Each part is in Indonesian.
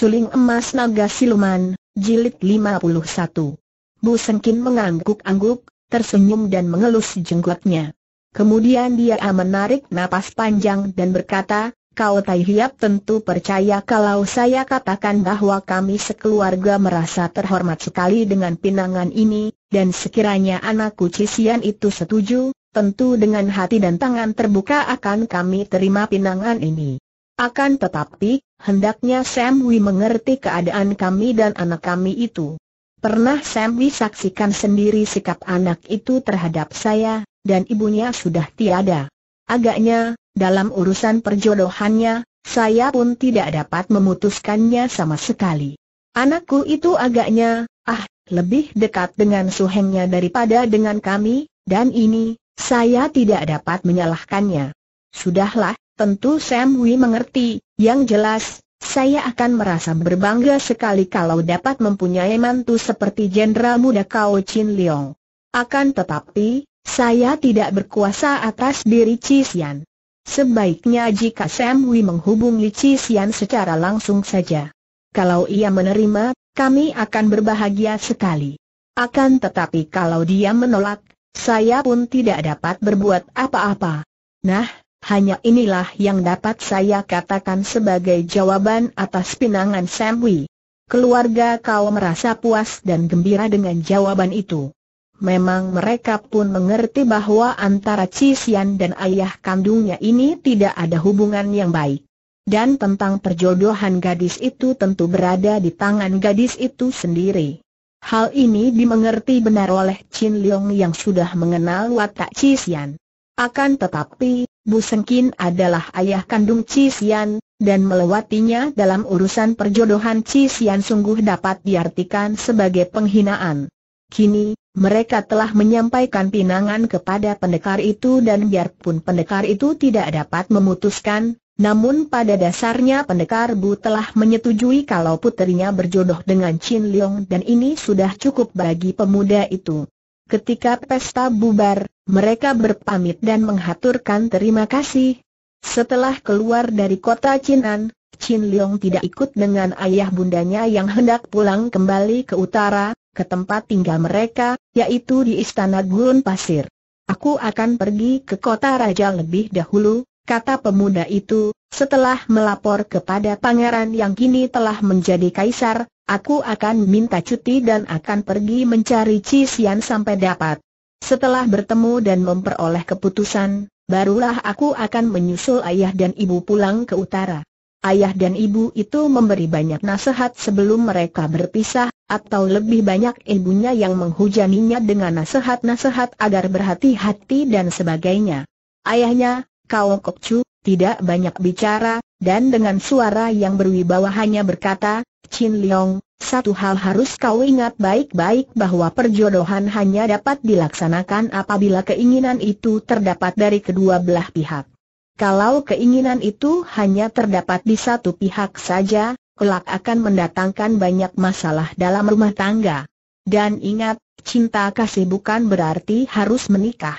Suling Emas Naga Siluman, Jilid 51. Bu Sengkin mengangguk-angguk, tersenyum dan mengelus jenggotnya. Kemudian dia menarik napas panjang dan berkata, Kau Tai Hiap tentu percaya kalau saya katakan bahwa kami sekeluarga merasa terhormat sekali dengan pinangan ini, dan sekiranya anakku Cisian itu setuju, tentu dengan hati dan tangan terbuka akan kami terima pinangan ini. Akan tetapi, Hendaknya Sam Wee mengerti keadaan kami dan anak kami itu. Pernah Sam Wee saksikan sendiri sikap anak itu terhadap saya, dan ibunya sudah tiada. Agaknya, dalam urusan perjodohannya, saya pun tidak dapat memutuskannya sama sekali. Anakku itu agaknya, ah, lebih dekat dengan suhengnya daripada dengan kami, dan ini, saya tidak dapat menyalahkannya. Sudahlah, tentu Sam Wee mengerti, yang jelas, saya akan merasa berbangga sekali kalau dapat mempunyai mantu seperti Jenderal Muda Kao Chin Leong. Akan tetapi, saya tidak berkuasa atas diri Cisian. Sebaiknya jika Sam Wei menghubungi Cisian secara langsung saja. Kalau ia menerima, kami akan berbahagia sekali. Akan tetapi kalau dia menolak, saya pun tidak dapat berbuat apa-apa. Nah, hanya inilah yang dapat saya katakan sebagai jawaban atas pinangan Sam Wee. Keluarga kau merasa puas dan gembira dengan jawaban itu. Memang mereka pun mengerti bahwa antara Cisian dan ayah kandungnya ini tidak ada hubungan yang baik. Dan tentang perjodohan gadis itu tentu berada di tangan gadis itu sendiri. Hal ini dimengerti benar oleh Chin Leong yang sudah mengenal watak Cisian. Akan tetapi, Bu Sengkin adalah ayah kandung Cisian, dan melewatinya dalam urusan perjodohan Cisian sungguh dapat diartikan sebagai penghinaan. Kini, mereka telah menyampaikan pinangan kepada pendekar itu dan biarpun pendekar itu tidak dapat memutuskan, namun pada dasarnya pendekar Bu telah menyetujui kalau putrinya berjodoh dengan Chin Leong dan ini sudah cukup bagi pemuda itu. Ketika pesta bubar, mereka berpamit dan menghaturkan terima kasih. Setelah keluar dari kota Chinan, Chin Leong tidak ikut dengan ayah bundanya yang hendak pulang kembali ke utara, ke tempat tinggal mereka, yaitu di Istana Gurun Pasir. Aku akan pergi ke kota raja lebih dahulu, kata pemuda itu, setelah melapor kepada pangeran yang kini telah menjadi kaisar, Aku akan minta cuti dan akan pergi mencari Cisian sampai dapat. Setelah bertemu dan memperoleh keputusan, barulah aku akan menyusul ayah dan ibu pulang ke utara. Ayah dan ibu itu memberi banyak nasihat sebelum mereka berpisah, atau lebih banyak ibunya yang menghujaninya dengan nasihat-nasihat agar berhati-hati dan sebagainya. Ayahnya, Kau Kokcu, tidak banyak bicara, dan dengan suara yang berwibawa hanya berkata, Chin Leong, satu hal harus kau ingat baik-baik bahwa perjodohan hanya dapat dilaksanakan apabila keinginan itu terdapat dari kedua belah pihak. Kalau keinginan itu hanya terdapat di satu pihak saja, kelak akan mendatangkan banyak masalah dalam rumah tangga. Dan ingat, cinta kasih bukan berarti harus menikah.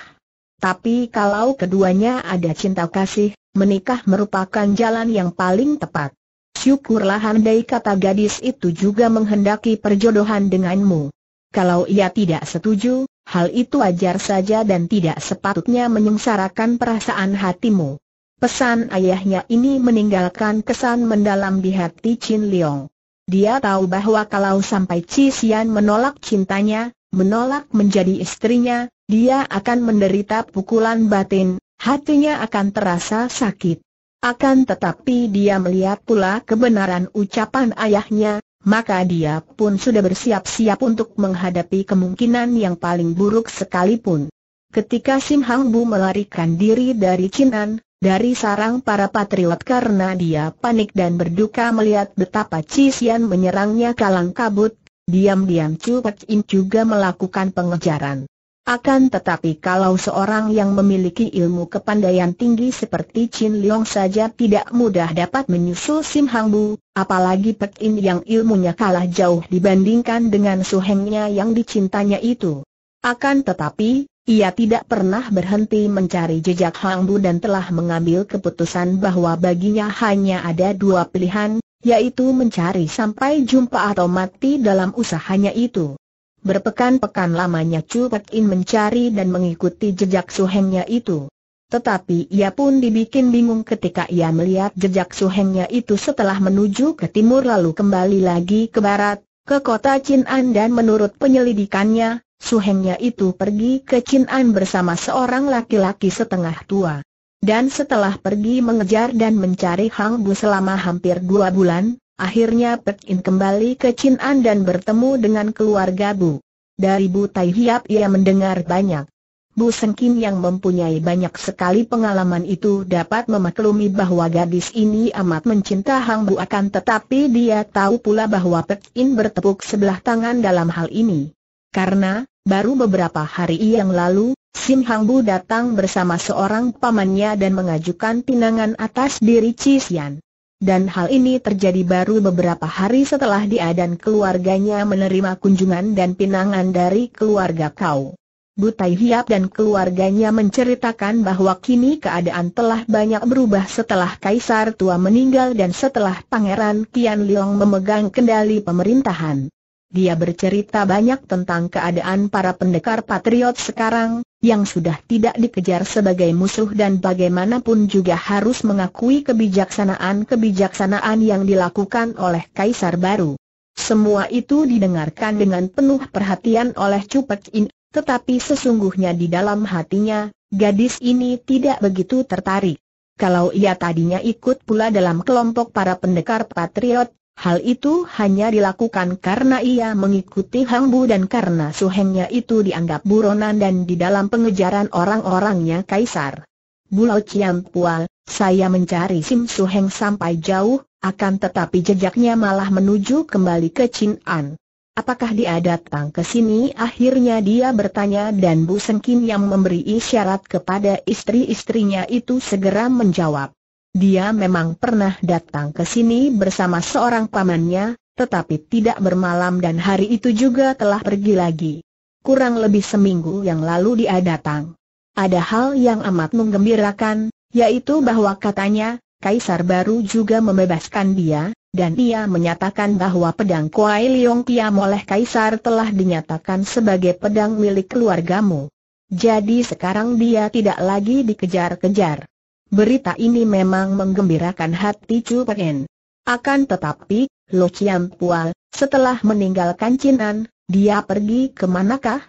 Tapi kalau keduanya ada cinta kasih, menikah merupakan jalan yang paling tepat syukurlah andai kata gadis itu juga menghendaki perjodohan denganmu. Kalau ia tidak setuju, hal itu wajar saja dan tidak sepatutnya menyengsarakan perasaan hatimu. Pesan ayahnya ini meninggalkan kesan mendalam di hati Chin Leong. Dia tahu bahwa kalau sampai Chi Xian menolak cintanya, menolak menjadi istrinya, dia akan menderita pukulan batin, hatinya akan terasa sakit. Akan tetapi dia melihat pula kebenaran ucapan ayahnya, maka dia pun sudah bersiap-siap untuk menghadapi kemungkinan yang paling buruk sekalipun. Ketika Sim Hang Bu melarikan diri dari Cinan, dari sarang para patriot karena dia panik dan berduka melihat betapa Cisian menyerangnya kalang kabut, diam-diam Chu Pek In juga melakukan pengejaran. Akan tetapi kalau seorang yang memiliki ilmu kepandaian tinggi seperti Chin Leong saja tidak mudah dapat menyusul Sim Hang Bu, apalagi Pek In yang ilmunya kalah jauh dibandingkan dengan Su Hengnya yang dicintanya itu. Akan tetapi, ia tidak pernah berhenti mencari jejak Hang Bu dan telah mengambil keputusan bahwa baginya hanya ada dua pilihan, yaitu mencari sampai jumpa atau mati dalam usahanya itu. Berpekan-pekan lamanya Chu Pek In mencari dan mengikuti jejak suhengnya itu. Tetapi ia pun dibikin bingung ketika ia melihat jejak suhengnya itu setelah menuju ke timur lalu kembali lagi ke barat, ke kota Chin'an dan menurut penyelidikannya, suhengnya itu pergi ke Chin'an bersama seorang laki-laki setengah tua. Dan setelah pergi mengejar dan mencari Hang Bu selama hampir dua bulan, Akhirnya In kembali ke Chin'an dan bertemu dengan keluarga Bu. Dari Bu Tai Hiap ia mendengar banyak. Bu Kim yang mempunyai banyak sekali pengalaman itu dapat memaklumi bahwa gadis ini amat mencinta Hang Bu akan tetapi dia tahu pula bahwa In bertepuk sebelah tangan dalam hal ini. Karena, baru beberapa hari yang lalu, Sim Hang Bu datang bersama seorang pamannya dan mengajukan pinangan atas diri Cisian dan hal ini terjadi baru beberapa hari setelah dia dan keluarganya menerima kunjungan dan pinangan dari keluarga kau. Butai Hiap dan keluarganya menceritakan bahwa kini keadaan telah banyak berubah setelah Kaisar Tua meninggal dan setelah Pangeran Tian Liang memegang kendali pemerintahan dia bercerita banyak tentang keadaan para pendekar patriot sekarang, yang sudah tidak dikejar sebagai musuh dan bagaimanapun juga harus mengakui kebijaksanaan-kebijaksanaan yang dilakukan oleh Kaisar baru. Semua itu didengarkan dengan penuh perhatian oleh Cupek In, tetapi sesungguhnya di dalam hatinya, gadis ini tidak begitu tertarik. Kalau ia tadinya ikut pula dalam kelompok para pendekar patriot, Hal itu hanya dilakukan karena ia mengikuti Hang Bu dan karena suhengnya itu dianggap buronan dan di dalam pengejaran orang-orangnya kaisar. Bulau Ciam Pual, saya mencari Sim Suheng sampai jauh, akan tetapi jejaknya malah menuju kembali ke Chin An. Apakah dia datang ke sini? Akhirnya dia bertanya dan Bu Sengkin yang memberi isyarat kepada istri-istrinya itu segera menjawab. Dia memang pernah datang ke sini bersama seorang pamannya, tetapi tidak bermalam dan hari itu juga telah pergi lagi. Kurang lebih seminggu yang lalu dia datang. Ada hal yang amat menggembirakan, yaitu bahwa katanya, Kaisar baru juga membebaskan dia, dan ia menyatakan bahwa pedang Kuai Liong Piam oleh Kaisar telah dinyatakan sebagai pedang milik keluargamu. Jadi sekarang dia tidak lagi dikejar-kejar. Berita ini memang menggembirakan hati Chu Pengen. Akan tetapi, Lo Chiam Pual, setelah meninggalkan Cinan, dia pergi ke manakah?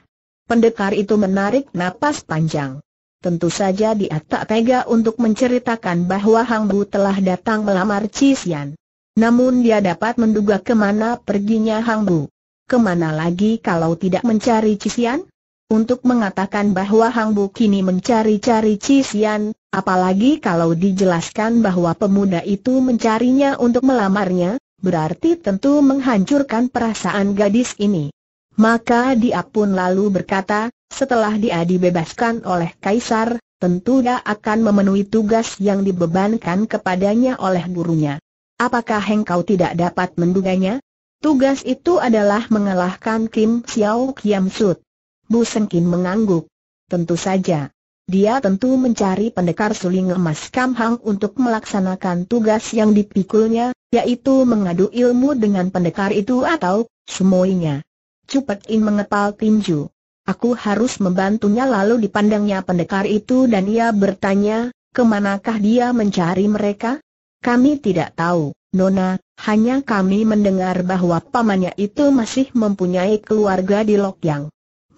Pendekar itu menarik napas panjang. Tentu saja dia tak tega untuk menceritakan bahwa Hang Bu telah datang melamar Cisian. Namun dia dapat menduga kemana perginya Hang Bu. Kemana lagi kalau tidak mencari Cisian? untuk mengatakan bahwa Hang Bu kini mencari-cari Cisian, apalagi kalau dijelaskan bahwa pemuda itu mencarinya untuk melamarnya, berarti tentu menghancurkan perasaan gadis ini. Maka dia pun lalu berkata, setelah dia dibebaskan oleh Kaisar, tentu dia akan memenuhi tugas yang dibebankan kepadanya oleh gurunya. Apakah engkau tidak dapat menduganya? Tugas itu adalah mengalahkan Kim Xiao Kiam Sut. Bu Sengkin mengangguk. Tentu saja. Dia tentu mencari pendekar suling emas Kamhang untuk melaksanakan tugas yang dipikulnya, yaitu mengadu ilmu dengan pendekar itu atau semuanya. Cepat In mengepal tinju. Aku harus membantunya lalu dipandangnya pendekar itu dan ia bertanya, kemanakah dia mencari mereka? Kami tidak tahu, Nona, hanya kami mendengar bahwa pamannya itu masih mempunyai keluarga di Lokyang.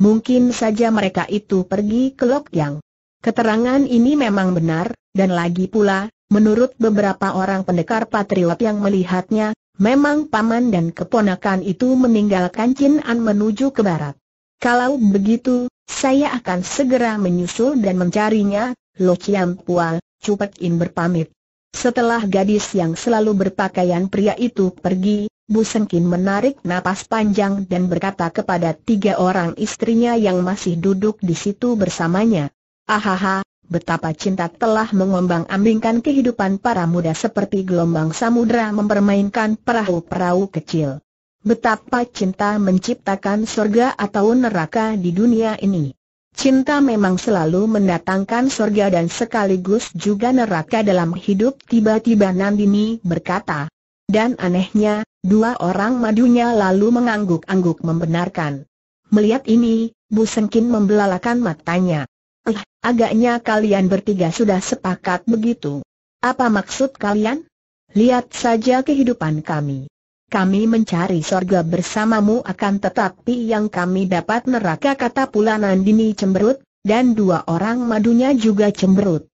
Mungkin saja mereka itu pergi ke Lok Yang. Keterangan ini memang benar, dan lagi pula, menurut beberapa orang pendekar patriot yang melihatnya, memang paman dan keponakan itu meninggalkan Chin menuju ke barat. Kalau begitu, saya akan segera menyusul dan mencarinya, Lo Chiam Pual, Cupek In berpamit. Setelah gadis yang selalu berpakaian pria itu pergi, Bu Sengkin menarik napas panjang dan berkata kepada tiga orang istrinya yang masih duduk di situ bersamanya. Ahaha, betapa cinta telah mengombang-ambingkan kehidupan para muda seperti gelombang samudra mempermainkan perahu-perahu kecil. Betapa cinta menciptakan surga atau neraka di dunia ini. Cinta memang selalu mendatangkan surga dan sekaligus juga neraka dalam hidup tiba-tiba Nandini berkata. Dan anehnya, Dua orang madunya lalu mengangguk-angguk membenarkan. Melihat ini, Bu Sengkin membelalakan matanya. Eh, agaknya kalian bertiga sudah sepakat begitu. Apa maksud kalian? Lihat saja kehidupan kami. Kami mencari sorga bersamamu akan tetapi yang kami dapat neraka kata pula Nandini cemberut, dan dua orang madunya juga cemberut.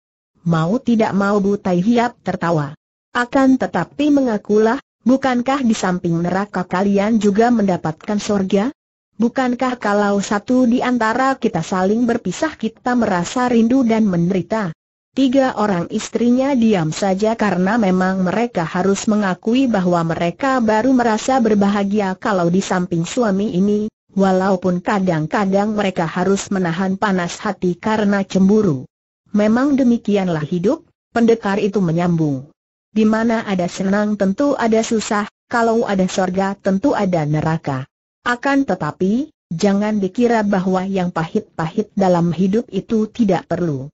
Mau tidak mau Bu Taihiap tertawa. Akan tetapi mengakulah, Bukankah di samping neraka kalian juga mendapatkan sorga? Bukankah kalau satu di antara kita saling berpisah kita merasa rindu dan menderita? Tiga orang istrinya diam saja karena memang mereka harus mengakui bahwa mereka baru merasa berbahagia kalau di samping suami ini, walaupun kadang-kadang mereka harus menahan panas hati karena cemburu. Memang demikianlah hidup, pendekar itu menyambung. Di mana ada senang tentu ada susah, kalau ada sorga tentu ada neraka. Akan tetapi, jangan dikira bahwa yang pahit-pahit dalam hidup itu tidak perlu.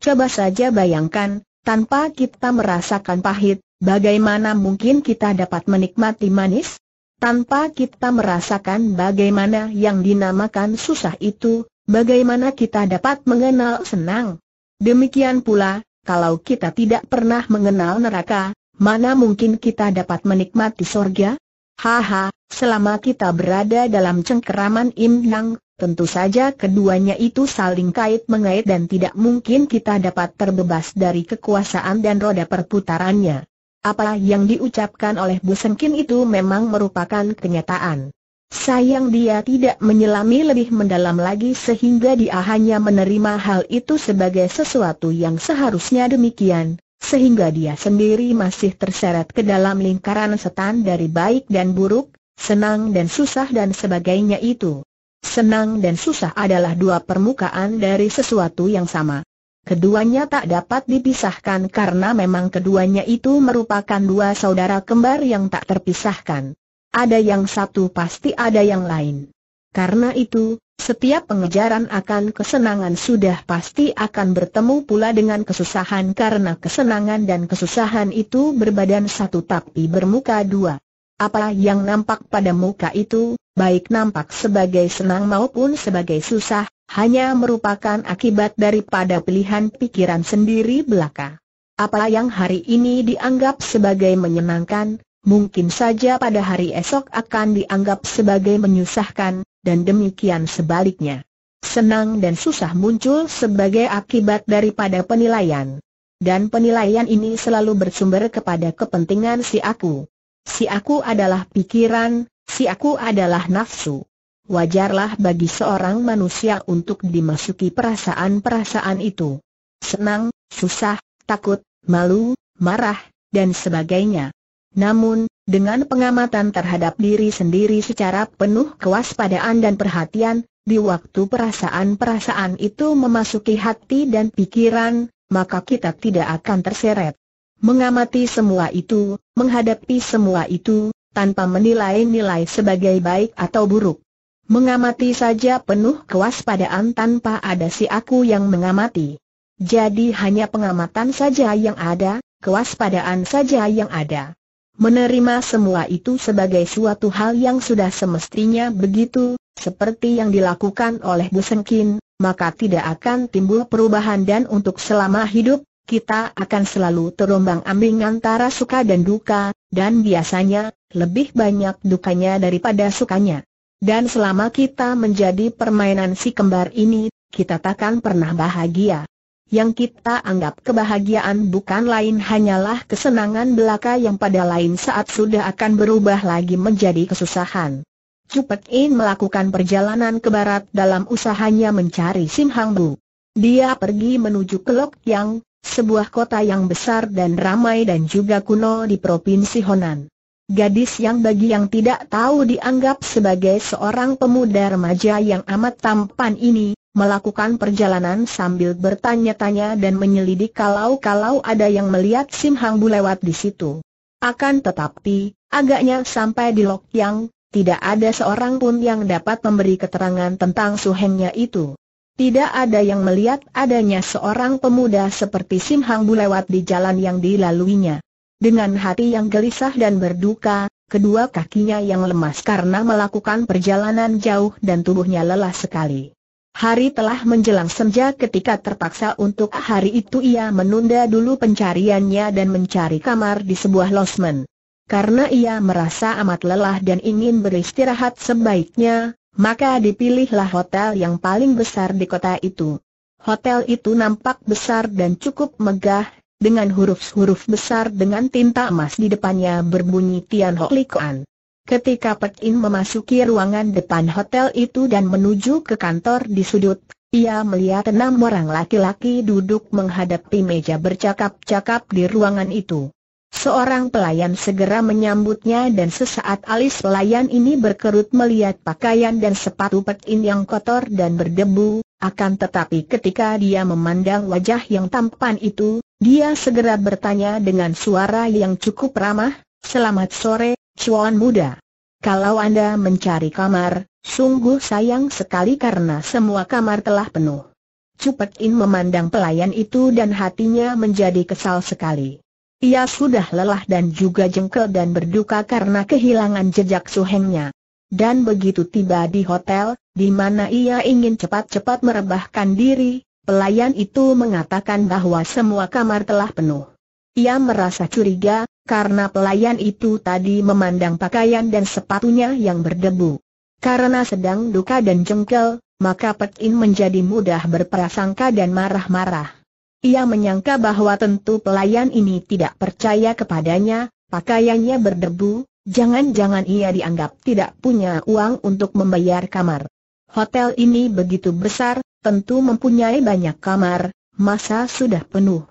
Coba saja bayangkan, tanpa kita merasakan pahit, bagaimana mungkin kita dapat menikmati manis? Tanpa kita merasakan bagaimana yang dinamakan susah itu, bagaimana kita dapat mengenal senang? Demikian pula, kalau kita tidak pernah mengenal neraka, mana mungkin kita dapat menikmati sorga? Haha, selama kita berada dalam cengkeraman imnang, tentu saja keduanya itu saling kait mengait dan tidak mungkin kita dapat terbebas dari kekuasaan dan roda perputarannya. Apa yang diucapkan oleh Bu Sengkin itu memang merupakan kenyataan. Sayang dia tidak menyelami lebih mendalam lagi sehingga dia hanya menerima hal itu sebagai sesuatu yang seharusnya demikian, sehingga dia sendiri masih terseret ke dalam lingkaran setan dari baik dan buruk, senang dan susah dan sebagainya itu. Senang dan susah adalah dua permukaan dari sesuatu yang sama. Keduanya tak dapat dipisahkan karena memang keduanya itu merupakan dua saudara kembar yang tak terpisahkan. Ada yang satu pasti ada yang lain. Karena itu, setiap pengejaran akan kesenangan sudah pasti akan bertemu pula dengan kesusahan karena kesenangan dan kesusahan itu berbadan satu tapi bermuka dua. Apa yang nampak pada muka itu, baik nampak sebagai senang maupun sebagai susah, hanya merupakan akibat daripada pilihan pikiran sendiri belaka. Apa yang hari ini dianggap sebagai menyenangkan, mungkin saja pada hari esok akan dianggap sebagai menyusahkan, dan demikian sebaliknya. Senang dan susah muncul sebagai akibat daripada penilaian. Dan penilaian ini selalu bersumber kepada kepentingan si aku. Si aku adalah pikiran, si aku adalah nafsu. Wajarlah bagi seorang manusia untuk dimasuki perasaan-perasaan itu. Senang, susah, takut, malu, marah, dan sebagainya. Namun, dengan pengamatan terhadap diri sendiri secara penuh kewaspadaan dan perhatian, di waktu perasaan-perasaan itu memasuki hati dan pikiran, maka kita tidak akan terseret. Mengamati semua itu, menghadapi semua itu, tanpa menilai nilai sebagai baik atau buruk. Mengamati saja penuh kewaspadaan tanpa ada si aku yang mengamati. Jadi hanya pengamatan saja yang ada, kewaspadaan saja yang ada. Menerima semua itu sebagai suatu hal yang sudah semestinya begitu, seperti yang dilakukan oleh Bu Sengkin, maka tidak akan timbul perubahan dan untuk selama hidup, kita akan selalu terombang ambing antara suka dan duka, dan biasanya, lebih banyak dukanya daripada sukanya. Dan selama kita menjadi permainan si kembar ini, kita takkan pernah bahagia. Yang kita anggap kebahagiaan bukan lain hanyalah kesenangan belaka yang pada lain saat sudah akan berubah lagi menjadi kesusahan. Cupet In melakukan perjalanan ke barat dalam usahanya mencari Sim Hang Bu. Dia pergi menuju ke Lok Yang, sebuah kota yang besar dan ramai dan juga kuno di Provinsi Honan. Gadis yang bagi yang tidak tahu dianggap sebagai seorang pemuda remaja yang amat tampan ini, melakukan perjalanan sambil bertanya-tanya dan menyelidik kalau-kalau ada yang melihat Sim Hang Bu lewat di situ. Akan tetapi, agaknya sampai di Lok Yang, tidak ada seorang pun yang dapat memberi keterangan tentang suhengnya itu. Tidak ada yang melihat adanya seorang pemuda seperti Sim Hang Bu lewat di jalan yang dilaluinya. Dengan hati yang gelisah dan berduka, kedua kakinya yang lemas karena melakukan perjalanan jauh dan tubuhnya lelah sekali. Hari telah menjelang senja ketika terpaksa untuk hari itu ia menunda dulu pencariannya dan mencari kamar di sebuah losmen. Karena ia merasa amat lelah dan ingin beristirahat sebaiknya, maka dipilihlah hotel yang paling besar di kota itu. Hotel itu nampak besar dan cukup megah, dengan huruf-huruf besar dengan tinta emas di depannya berbunyi Tian Ho Likuan. Ketika Pek In memasuki ruangan depan hotel itu dan menuju ke kantor di sudut, ia melihat enam orang laki-laki duduk menghadapi meja bercakap-cakap di ruangan itu. Seorang pelayan segera menyambutnya dan sesaat alis pelayan ini berkerut melihat pakaian dan sepatu Pek In yang kotor dan berdebu, akan tetapi ketika dia memandang wajah yang tampan itu, dia segera bertanya dengan suara yang cukup ramah, Selamat sore, Cuan Muda. Kalau Anda mencari kamar, sungguh sayang sekali karena semua kamar telah penuh. Cupet In memandang pelayan itu dan hatinya menjadi kesal sekali. Ia sudah lelah dan juga jengkel dan berduka karena kehilangan jejak suhengnya. Dan begitu tiba di hotel, di mana ia ingin cepat-cepat merebahkan diri, pelayan itu mengatakan bahwa semua kamar telah penuh. Ia merasa curiga, karena pelayan itu tadi memandang pakaian dan sepatunya yang berdebu. Karena sedang duka dan jengkel, maka Petin menjadi mudah berprasangka dan marah-marah. Ia menyangka bahwa tentu pelayan ini tidak percaya kepadanya, pakaiannya berdebu, Jangan-jangan ia dianggap tidak punya uang untuk membayar kamar. Hotel ini begitu besar, tentu mempunyai banyak kamar, masa sudah penuh.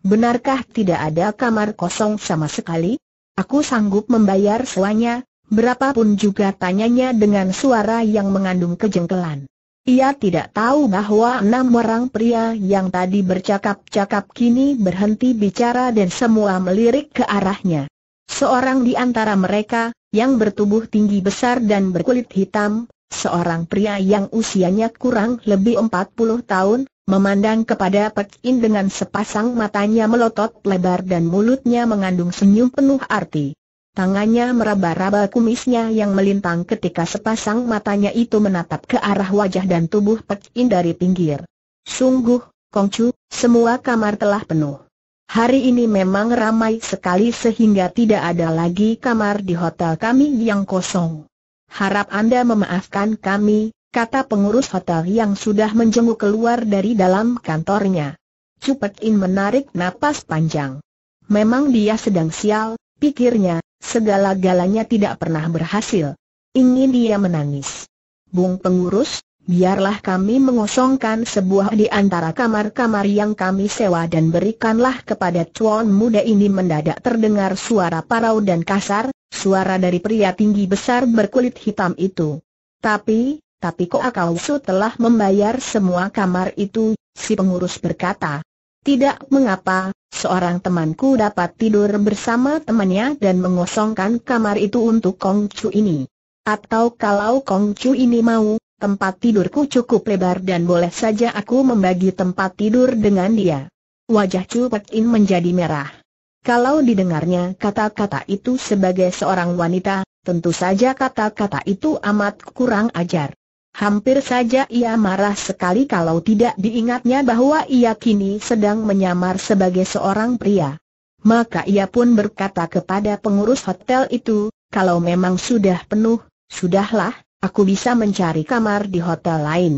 Benarkah tidak ada kamar kosong sama sekali? Aku sanggup membayar semuanya, berapapun juga tanyanya dengan suara yang mengandung kejengkelan. Ia tidak tahu bahwa enam orang pria yang tadi bercakap-cakap kini berhenti bicara dan semua melirik ke arahnya. Seorang di antara mereka, yang bertubuh tinggi besar dan berkulit hitam, seorang pria yang usianya kurang lebih 40 tahun, memandang kepada Pek In dengan sepasang matanya melotot lebar dan mulutnya mengandung senyum penuh arti. Tangannya meraba-raba kumisnya yang melintang ketika sepasang matanya itu menatap ke arah wajah dan tubuh Pek In dari pinggir. Sungguh, Kongcu, semua kamar telah penuh. Hari ini memang ramai sekali sehingga tidak ada lagi kamar di hotel kami yang kosong. Harap Anda memaafkan kami, kata pengurus hotel yang sudah menjenguk keluar dari dalam kantornya. Cupet menarik napas panjang. Memang dia sedang sial, pikirnya, segala-galanya tidak pernah berhasil. Ingin dia menangis. Bung pengurus, biarlah kami mengosongkan sebuah di antara kamar-kamar yang kami sewa dan berikanlah kepada cuan muda ini mendadak terdengar suara parau dan kasar, suara dari pria tinggi besar berkulit hitam itu. Tapi, tapi kok akal su telah membayar semua kamar itu, si pengurus berkata. Tidak mengapa, seorang temanku dapat tidur bersama temannya dan mengosongkan kamar itu untuk Kong Chu ini. Atau kalau Kong Chu ini mau, tempat tidurku cukup lebar dan boleh saja aku membagi tempat tidur dengan dia. Wajah Chu Pek In menjadi merah. Kalau didengarnya kata-kata itu sebagai seorang wanita, tentu saja kata-kata itu amat kurang ajar. Hampir saja ia marah sekali kalau tidak diingatnya bahwa ia kini sedang menyamar sebagai seorang pria. Maka ia pun berkata kepada pengurus hotel itu, kalau memang sudah penuh, sudahlah, Aku bisa mencari kamar di hotel lain.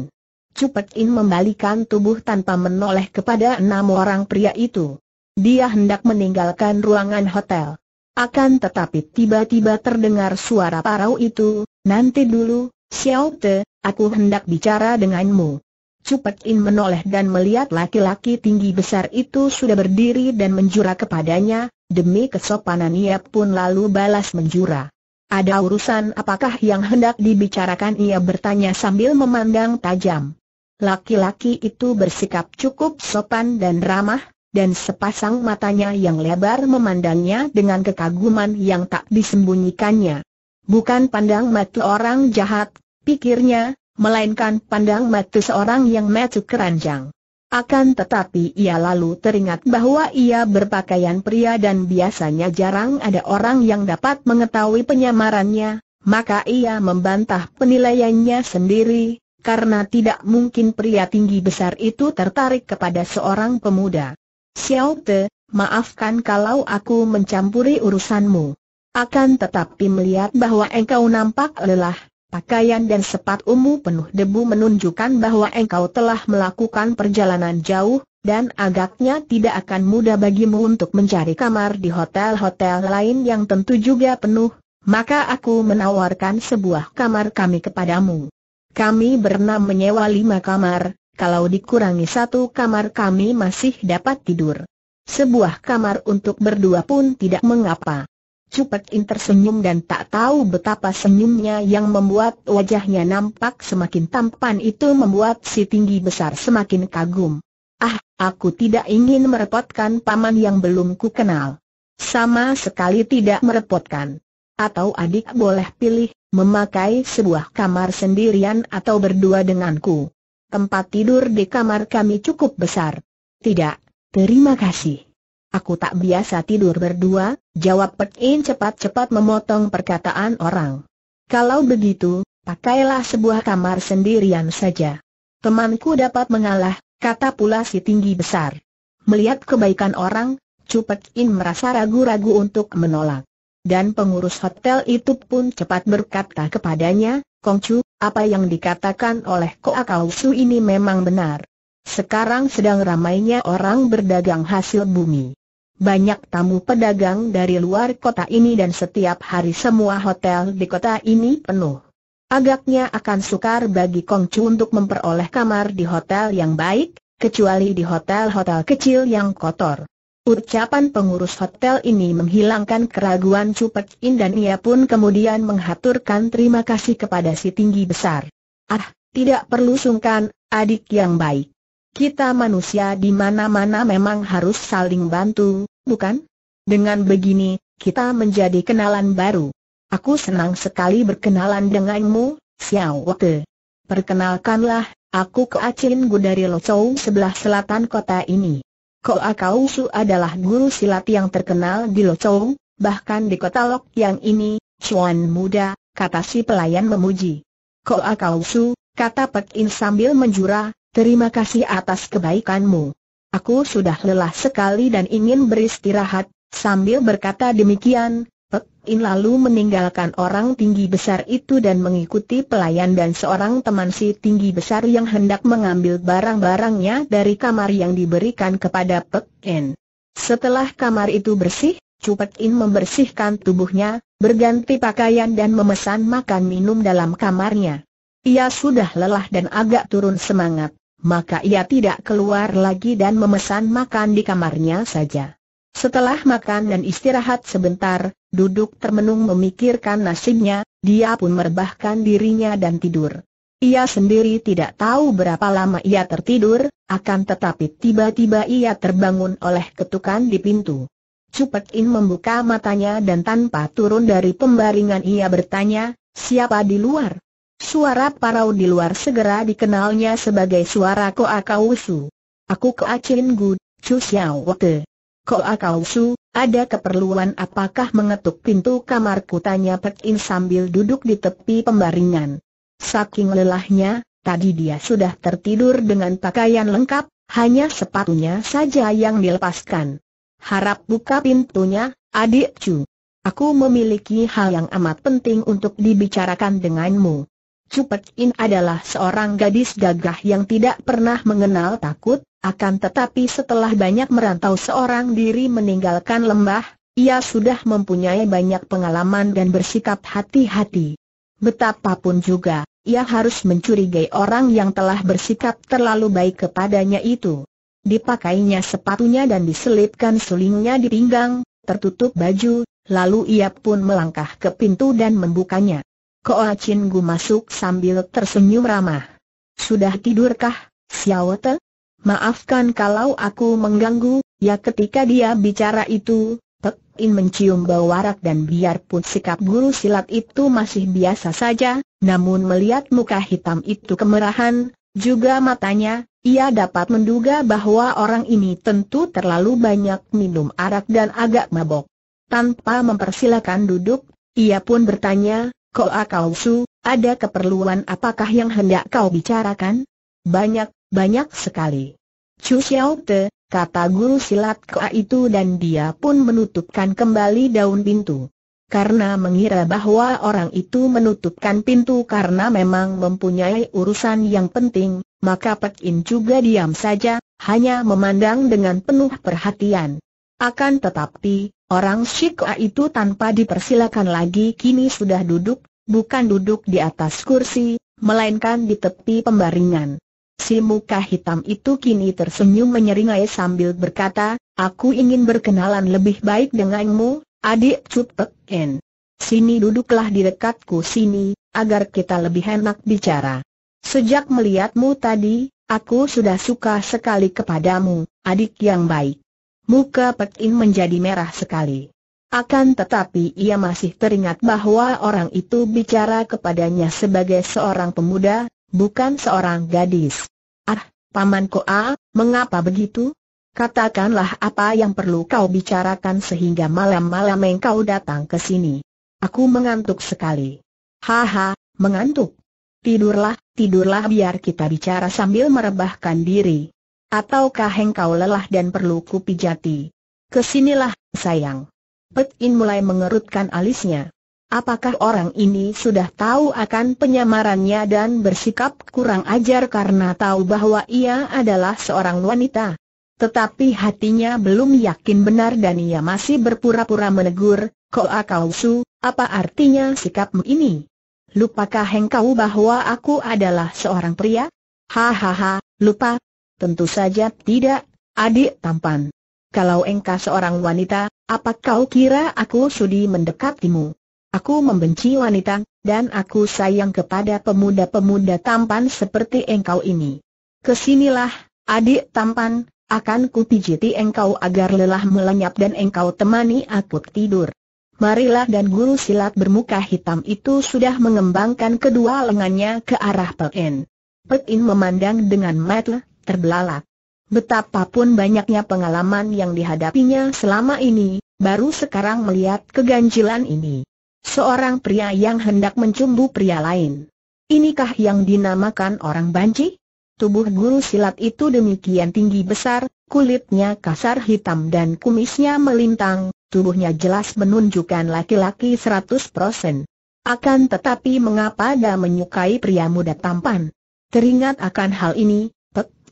Cupet In membalikan tubuh tanpa menoleh kepada enam orang pria itu. Dia hendak meninggalkan ruangan hotel. Akan tetapi tiba-tiba terdengar suara parau itu, nanti dulu, Xiao Te, aku hendak bicara denganmu. Cupet In menoleh dan melihat laki-laki tinggi besar itu sudah berdiri dan menjura kepadanya, demi kesopanan ia pun lalu balas menjura. Ada urusan apakah yang hendak dibicarakan ia bertanya sambil memandang tajam. Laki-laki itu bersikap cukup sopan dan ramah, dan sepasang matanya yang lebar memandangnya dengan kekaguman yang tak disembunyikannya. Bukan pandang mata orang jahat, pikirnya, melainkan pandang mata seorang yang matu keranjang. Akan tetapi ia lalu teringat bahwa ia berpakaian pria dan biasanya jarang ada orang yang dapat mengetahui penyamarannya, maka ia membantah penilaiannya sendiri, karena tidak mungkin pria tinggi besar itu tertarik kepada seorang pemuda. Xiao Te, maafkan kalau aku mencampuri urusanmu. Akan tetapi melihat bahwa engkau nampak lelah, Pakaian dan sepat penuh debu menunjukkan bahwa engkau telah melakukan perjalanan jauh, dan agaknya tidak akan mudah bagimu untuk mencari kamar di hotel-hotel lain yang tentu juga penuh, maka aku menawarkan sebuah kamar kami kepadamu. Kami bernam menyewa lima kamar, kalau dikurangi satu kamar kami masih dapat tidur. Sebuah kamar untuk berdua pun tidak mengapa. Cupek In tersenyum dan tak tahu betapa senyumnya yang membuat wajahnya nampak semakin tampan itu membuat si tinggi besar semakin kagum. Ah, aku tidak ingin merepotkan paman yang belum ku kenal. Sama sekali tidak merepotkan. Atau adik boleh pilih, memakai sebuah kamar sendirian atau berdua denganku. Tempat tidur di kamar kami cukup besar. Tidak, terima kasih. Aku tak biasa tidur berdua, jawab Pek In cepat-cepat memotong perkataan orang. Kalau begitu, pakailah sebuah kamar sendirian saja. Temanku dapat mengalah, kata pula si tinggi besar. Melihat kebaikan orang, Cupek In merasa ragu-ragu untuk menolak. Dan pengurus hotel itu pun cepat berkata kepadanya, Kongcu, apa yang dikatakan oleh Koa Kausu ini memang benar. Sekarang sedang ramainya orang berdagang hasil bumi. Banyak tamu pedagang dari luar kota ini dan setiap hari semua hotel di kota ini penuh. Agaknya akan sukar bagi Kong Chu untuk memperoleh kamar di hotel yang baik, kecuali di hotel-hotel kecil yang kotor. Ucapan pengurus hotel ini menghilangkan keraguan Chu Pek In dan ia pun kemudian menghaturkan terima kasih kepada si tinggi besar. Ah, tidak perlu sungkan, adik yang baik. Kita manusia di mana-mana memang harus saling bantu, bukan? Dengan begini, kita menjadi kenalan baru. Aku senang sekali berkenalan denganmu, Xiao Wate. Perkenalkanlah, aku Keacin Gu dari Locou sebelah selatan kota ini. Ko Akausu adalah guru silat yang terkenal di Locou, bahkan di kota Lok yang ini, Chuan muda, kata si pelayan memuji. Ko Akausu, kata Pek In sambil menjurah. Terima kasih atas kebaikanmu. Aku sudah lelah sekali dan ingin beristirahat, sambil berkata demikian, Pek In lalu meninggalkan orang tinggi besar itu dan mengikuti pelayan dan seorang teman si tinggi besar yang hendak mengambil barang-barangnya dari kamar yang diberikan kepada Pek In. Setelah kamar itu bersih, Pek In membersihkan tubuhnya, berganti pakaian dan memesan makan minum dalam kamarnya. Ia sudah lelah dan agak turun semangat maka ia tidak keluar lagi dan memesan makan di kamarnya saja. Setelah makan dan istirahat sebentar, duduk termenung memikirkan nasibnya, dia pun merebahkan dirinya dan tidur. Ia sendiri tidak tahu berapa lama ia tertidur, akan tetapi tiba-tiba ia terbangun oleh ketukan di pintu. Cupet In membuka matanya dan tanpa turun dari pembaringan ia bertanya, siapa di luar? Suara parau di luar segera dikenalnya sebagai suara Koa Kausu. Aku Koa Chin Gu, Chu Xiao Wate. Koa Kausu, ada keperluan apakah mengetuk pintu kamarku tanya Pek In sambil duduk di tepi pembaringan. Saking lelahnya, tadi dia sudah tertidur dengan pakaian lengkap, hanya sepatunya saja yang dilepaskan. Harap buka pintunya, adik Chu. Aku memiliki hal yang amat penting untuk dibicarakan denganmu. Cupet In adalah seorang gadis gagah yang tidak pernah mengenal takut, akan tetapi setelah banyak merantau seorang diri meninggalkan lembah, ia sudah mempunyai banyak pengalaman dan bersikap hati-hati. Betapapun juga, ia harus mencurigai orang yang telah bersikap terlalu baik kepadanya itu. Dipakainya sepatunya dan diselipkan sulingnya di pinggang, tertutup baju, lalu ia pun melangkah ke pintu dan membukanya. Koa Chin Gu masuk sambil tersenyum ramah. Sudah tidurkah, Xiao Te? Maafkan kalau aku mengganggu, ya ketika dia bicara itu, Pek In mencium bau arak dan biarpun sikap guru silat itu masih biasa saja, namun melihat muka hitam itu kemerahan, juga matanya, ia dapat menduga bahwa orang ini tentu terlalu banyak minum arak dan agak mabok. Tanpa mempersilakan duduk, ia pun bertanya, Koa Kau Su, ada keperluan apakah yang hendak kau bicarakan? Banyak, banyak sekali. Chu Xiao Te, kata guru silat Koa itu dan dia pun menutupkan kembali daun pintu. Karena mengira bahwa orang itu menutupkan pintu karena memang mempunyai urusan yang penting, maka Pek In juga diam saja, hanya memandang dengan penuh perhatian. Akan tetapi, Orang Shika itu tanpa dipersilakan lagi kini sudah duduk, bukan duduk di atas kursi, melainkan di tepi pembaringan. Si muka hitam itu kini tersenyum menyeringai sambil berkata, aku ingin berkenalan lebih baik denganmu, adik Cupek En. Sini duduklah di dekatku sini, agar kita lebih enak bicara. Sejak melihatmu tadi, aku sudah suka sekali kepadamu, adik yang baik muka Pek In menjadi merah sekali. Akan tetapi ia masih teringat bahwa orang itu bicara kepadanya sebagai seorang pemuda, bukan seorang gadis. Ah, Paman Koa, mengapa begitu? Katakanlah apa yang perlu kau bicarakan sehingga malam-malam engkau datang ke sini. Aku mengantuk sekali. Haha, mengantuk. Tidurlah, tidurlah biar kita bicara sambil merebahkan diri. Ataukah engkau lelah dan perlu kupijati? Kesinilah, sayang. Pet In mulai mengerutkan alisnya. Apakah orang ini sudah tahu akan penyamarannya dan bersikap kurang ajar karena tahu bahwa ia adalah seorang wanita? Tetapi hatinya belum yakin benar dan ia masih berpura-pura menegur, akal su? apa artinya sikapmu ini? Lupakah engkau bahwa aku adalah seorang pria? Hahaha, lupa, Tentu saja tidak, adik tampan. Kalau engkau seorang wanita, apa kau kira aku sudi mendekatimu? Aku membenci wanita, dan aku sayang kepada pemuda-pemuda tampan seperti engkau ini. Kesinilah, adik tampan, akan kupijiti engkau agar lelah melenyap dan engkau temani aku tidur. Marilah dan guru silat bermuka hitam itu sudah mengembangkan kedua lengannya ke arah Pekin. Pekin memandang dengan mata terbelalak. Betapapun banyaknya pengalaman yang dihadapinya selama ini, baru sekarang melihat keganjilan ini. Seorang pria yang hendak mencumbu pria lain. Inikah yang dinamakan orang banci? Tubuh guru silat itu demikian tinggi besar, kulitnya kasar hitam dan kumisnya melintang, tubuhnya jelas menunjukkan laki-laki 100%. Akan tetapi mengapa dia menyukai pria muda tampan? Teringat akan hal ini,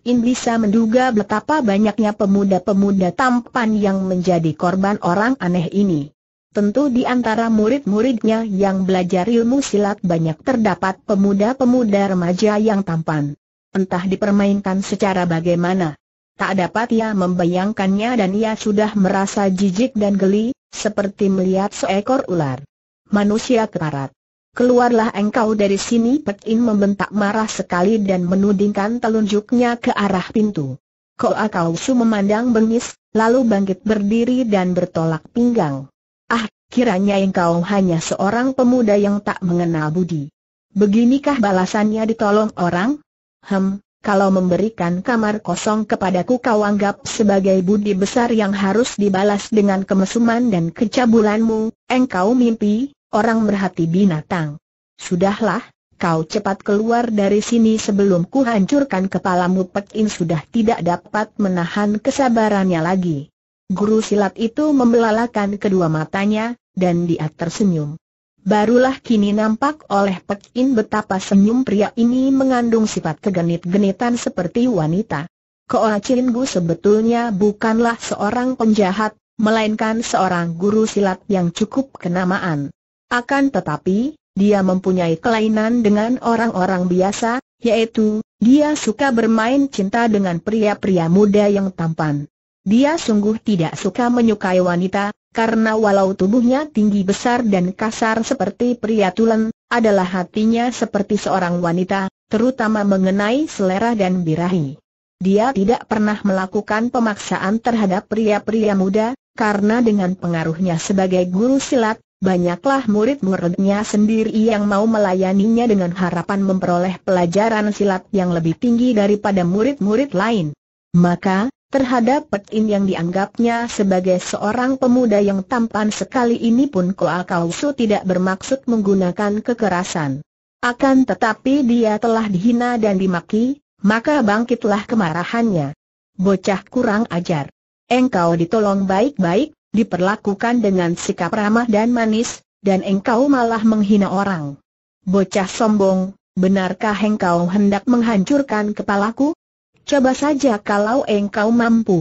In bisa menduga betapa banyaknya pemuda-pemuda tampan yang menjadi korban orang aneh ini. Tentu di antara murid-muridnya yang belajar ilmu silat banyak terdapat pemuda-pemuda remaja yang tampan. Entah dipermainkan secara bagaimana. Tak dapat ia membayangkannya dan ia sudah merasa jijik dan geli, seperti melihat seekor ular. Manusia keparat. Keluarlah engkau dari sini Pek In membentak marah sekali dan menudingkan telunjuknya ke arah pintu. Koa Kau Su memandang bengis, lalu bangkit berdiri dan bertolak pinggang. Ah, kiranya engkau hanya seorang pemuda yang tak mengenal budi. Beginikah balasannya ditolong orang? Hem, kalau memberikan kamar kosong kepadaku kau anggap sebagai budi besar yang harus dibalas dengan kemesuman dan kecabulanmu, engkau mimpi, orang berhati binatang. Sudahlah, kau cepat keluar dari sini sebelum ku hancurkan kepalamu Pek sudah tidak dapat menahan kesabarannya lagi. Guru silat itu membelalakan kedua matanya, dan dia tersenyum. Barulah kini nampak oleh Pek betapa senyum pria ini mengandung sifat kegenit-genitan seperti wanita. Koa Chin Gu sebetulnya bukanlah seorang penjahat, melainkan seorang guru silat yang cukup kenamaan. Akan tetapi, dia mempunyai kelainan dengan orang-orang biasa, yaitu, dia suka bermain cinta dengan pria-pria muda yang tampan. Dia sungguh tidak suka menyukai wanita, karena walau tubuhnya tinggi besar dan kasar seperti pria tulen, adalah hatinya seperti seorang wanita, terutama mengenai selera dan birahi. Dia tidak pernah melakukan pemaksaan terhadap pria-pria muda, karena dengan pengaruhnya sebagai guru silat, banyaklah murid-muridnya sendiri yang mau melayaninya dengan harapan memperoleh pelajaran silat yang lebih tinggi daripada murid-murid lain. Maka, terhadap Petin yang dianggapnya sebagai seorang pemuda yang tampan sekali ini pun Koa Kausu tidak bermaksud menggunakan kekerasan. Akan tetapi dia telah dihina dan dimaki, maka bangkitlah kemarahannya. Bocah kurang ajar. Engkau ditolong baik-baik, diperlakukan dengan sikap ramah dan manis, dan engkau malah menghina orang. Bocah sombong, benarkah engkau hendak menghancurkan kepalaku? Coba saja kalau engkau mampu.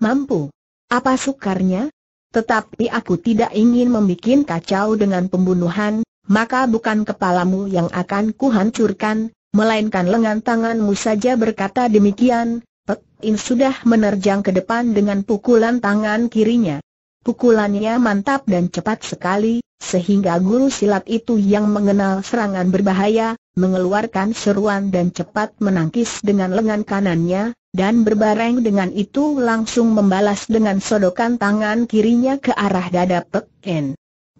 Mampu. Apa sukarnya? Tetapi aku tidak ingin membuat kacau dengan pembunuhan, maka bukan kepalamu yang akan kuhancurkan, melainkan lengan tanganmu saja berkata demikian, Pek In sudah menerjang ke depan dengan pukulan tangan kirinya. Pukulannya mantap dan cepat sekali, sehingga guru silat itu yang mengenal serangan berbahaya, mengeluarkan seruan dan cepat menangkis dengan lengan kanannya, dan berbareng dengan itu langsung membalas dengan sodokan tangan kirinya ke arah dada Pek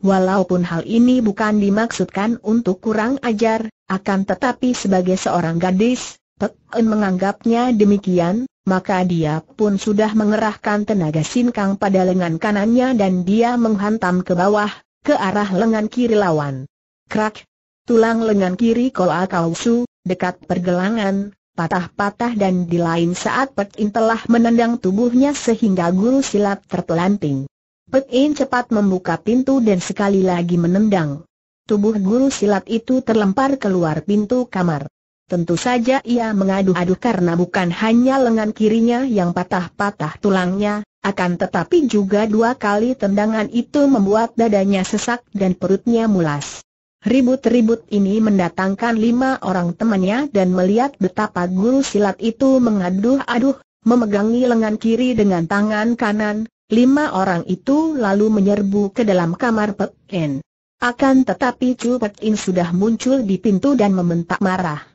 Walaupun hal ini bukan dimaksudkan untuk kurang ajar, akan tetapi sebagai seorang gadis, Pek En menganggapnya demikian, maka dia pun sudah mengerahkan tenaga sinkang pada lengan kanannya dan dia menghantam ke bawah, ke arah lengan kiri lawan. Krak! Tulang lengan kiri Koa Kausu, dekat pergelangan, patah-patah dan di lain saat Pek telah menendang tubuhnya sehingga guru silat terpelanting. Pek cepat membuka pintu dan sekali lagi menendang. Tubuh guru silat itu terlempar keluar pintu kamar. Tentu saja ia mengadu-adu karena bukan hanya lengan kirinya yang patah-patah tulangnya, akan tetapi juga dua kali tendangan itu membuat dadanya sesak dan perutnya mulas. Ribut-ribut ini mendatangkan lima orang temannya dan melihat betapa guru silat itu mengaduh-aduh, memegangi lengan kiri dengan tangan kanan, lima orang itu lalu menyerbu ke dalam kamar Pek In. Akan tetapi Cu Pek In sudah muncul di pintu dan membentak marah.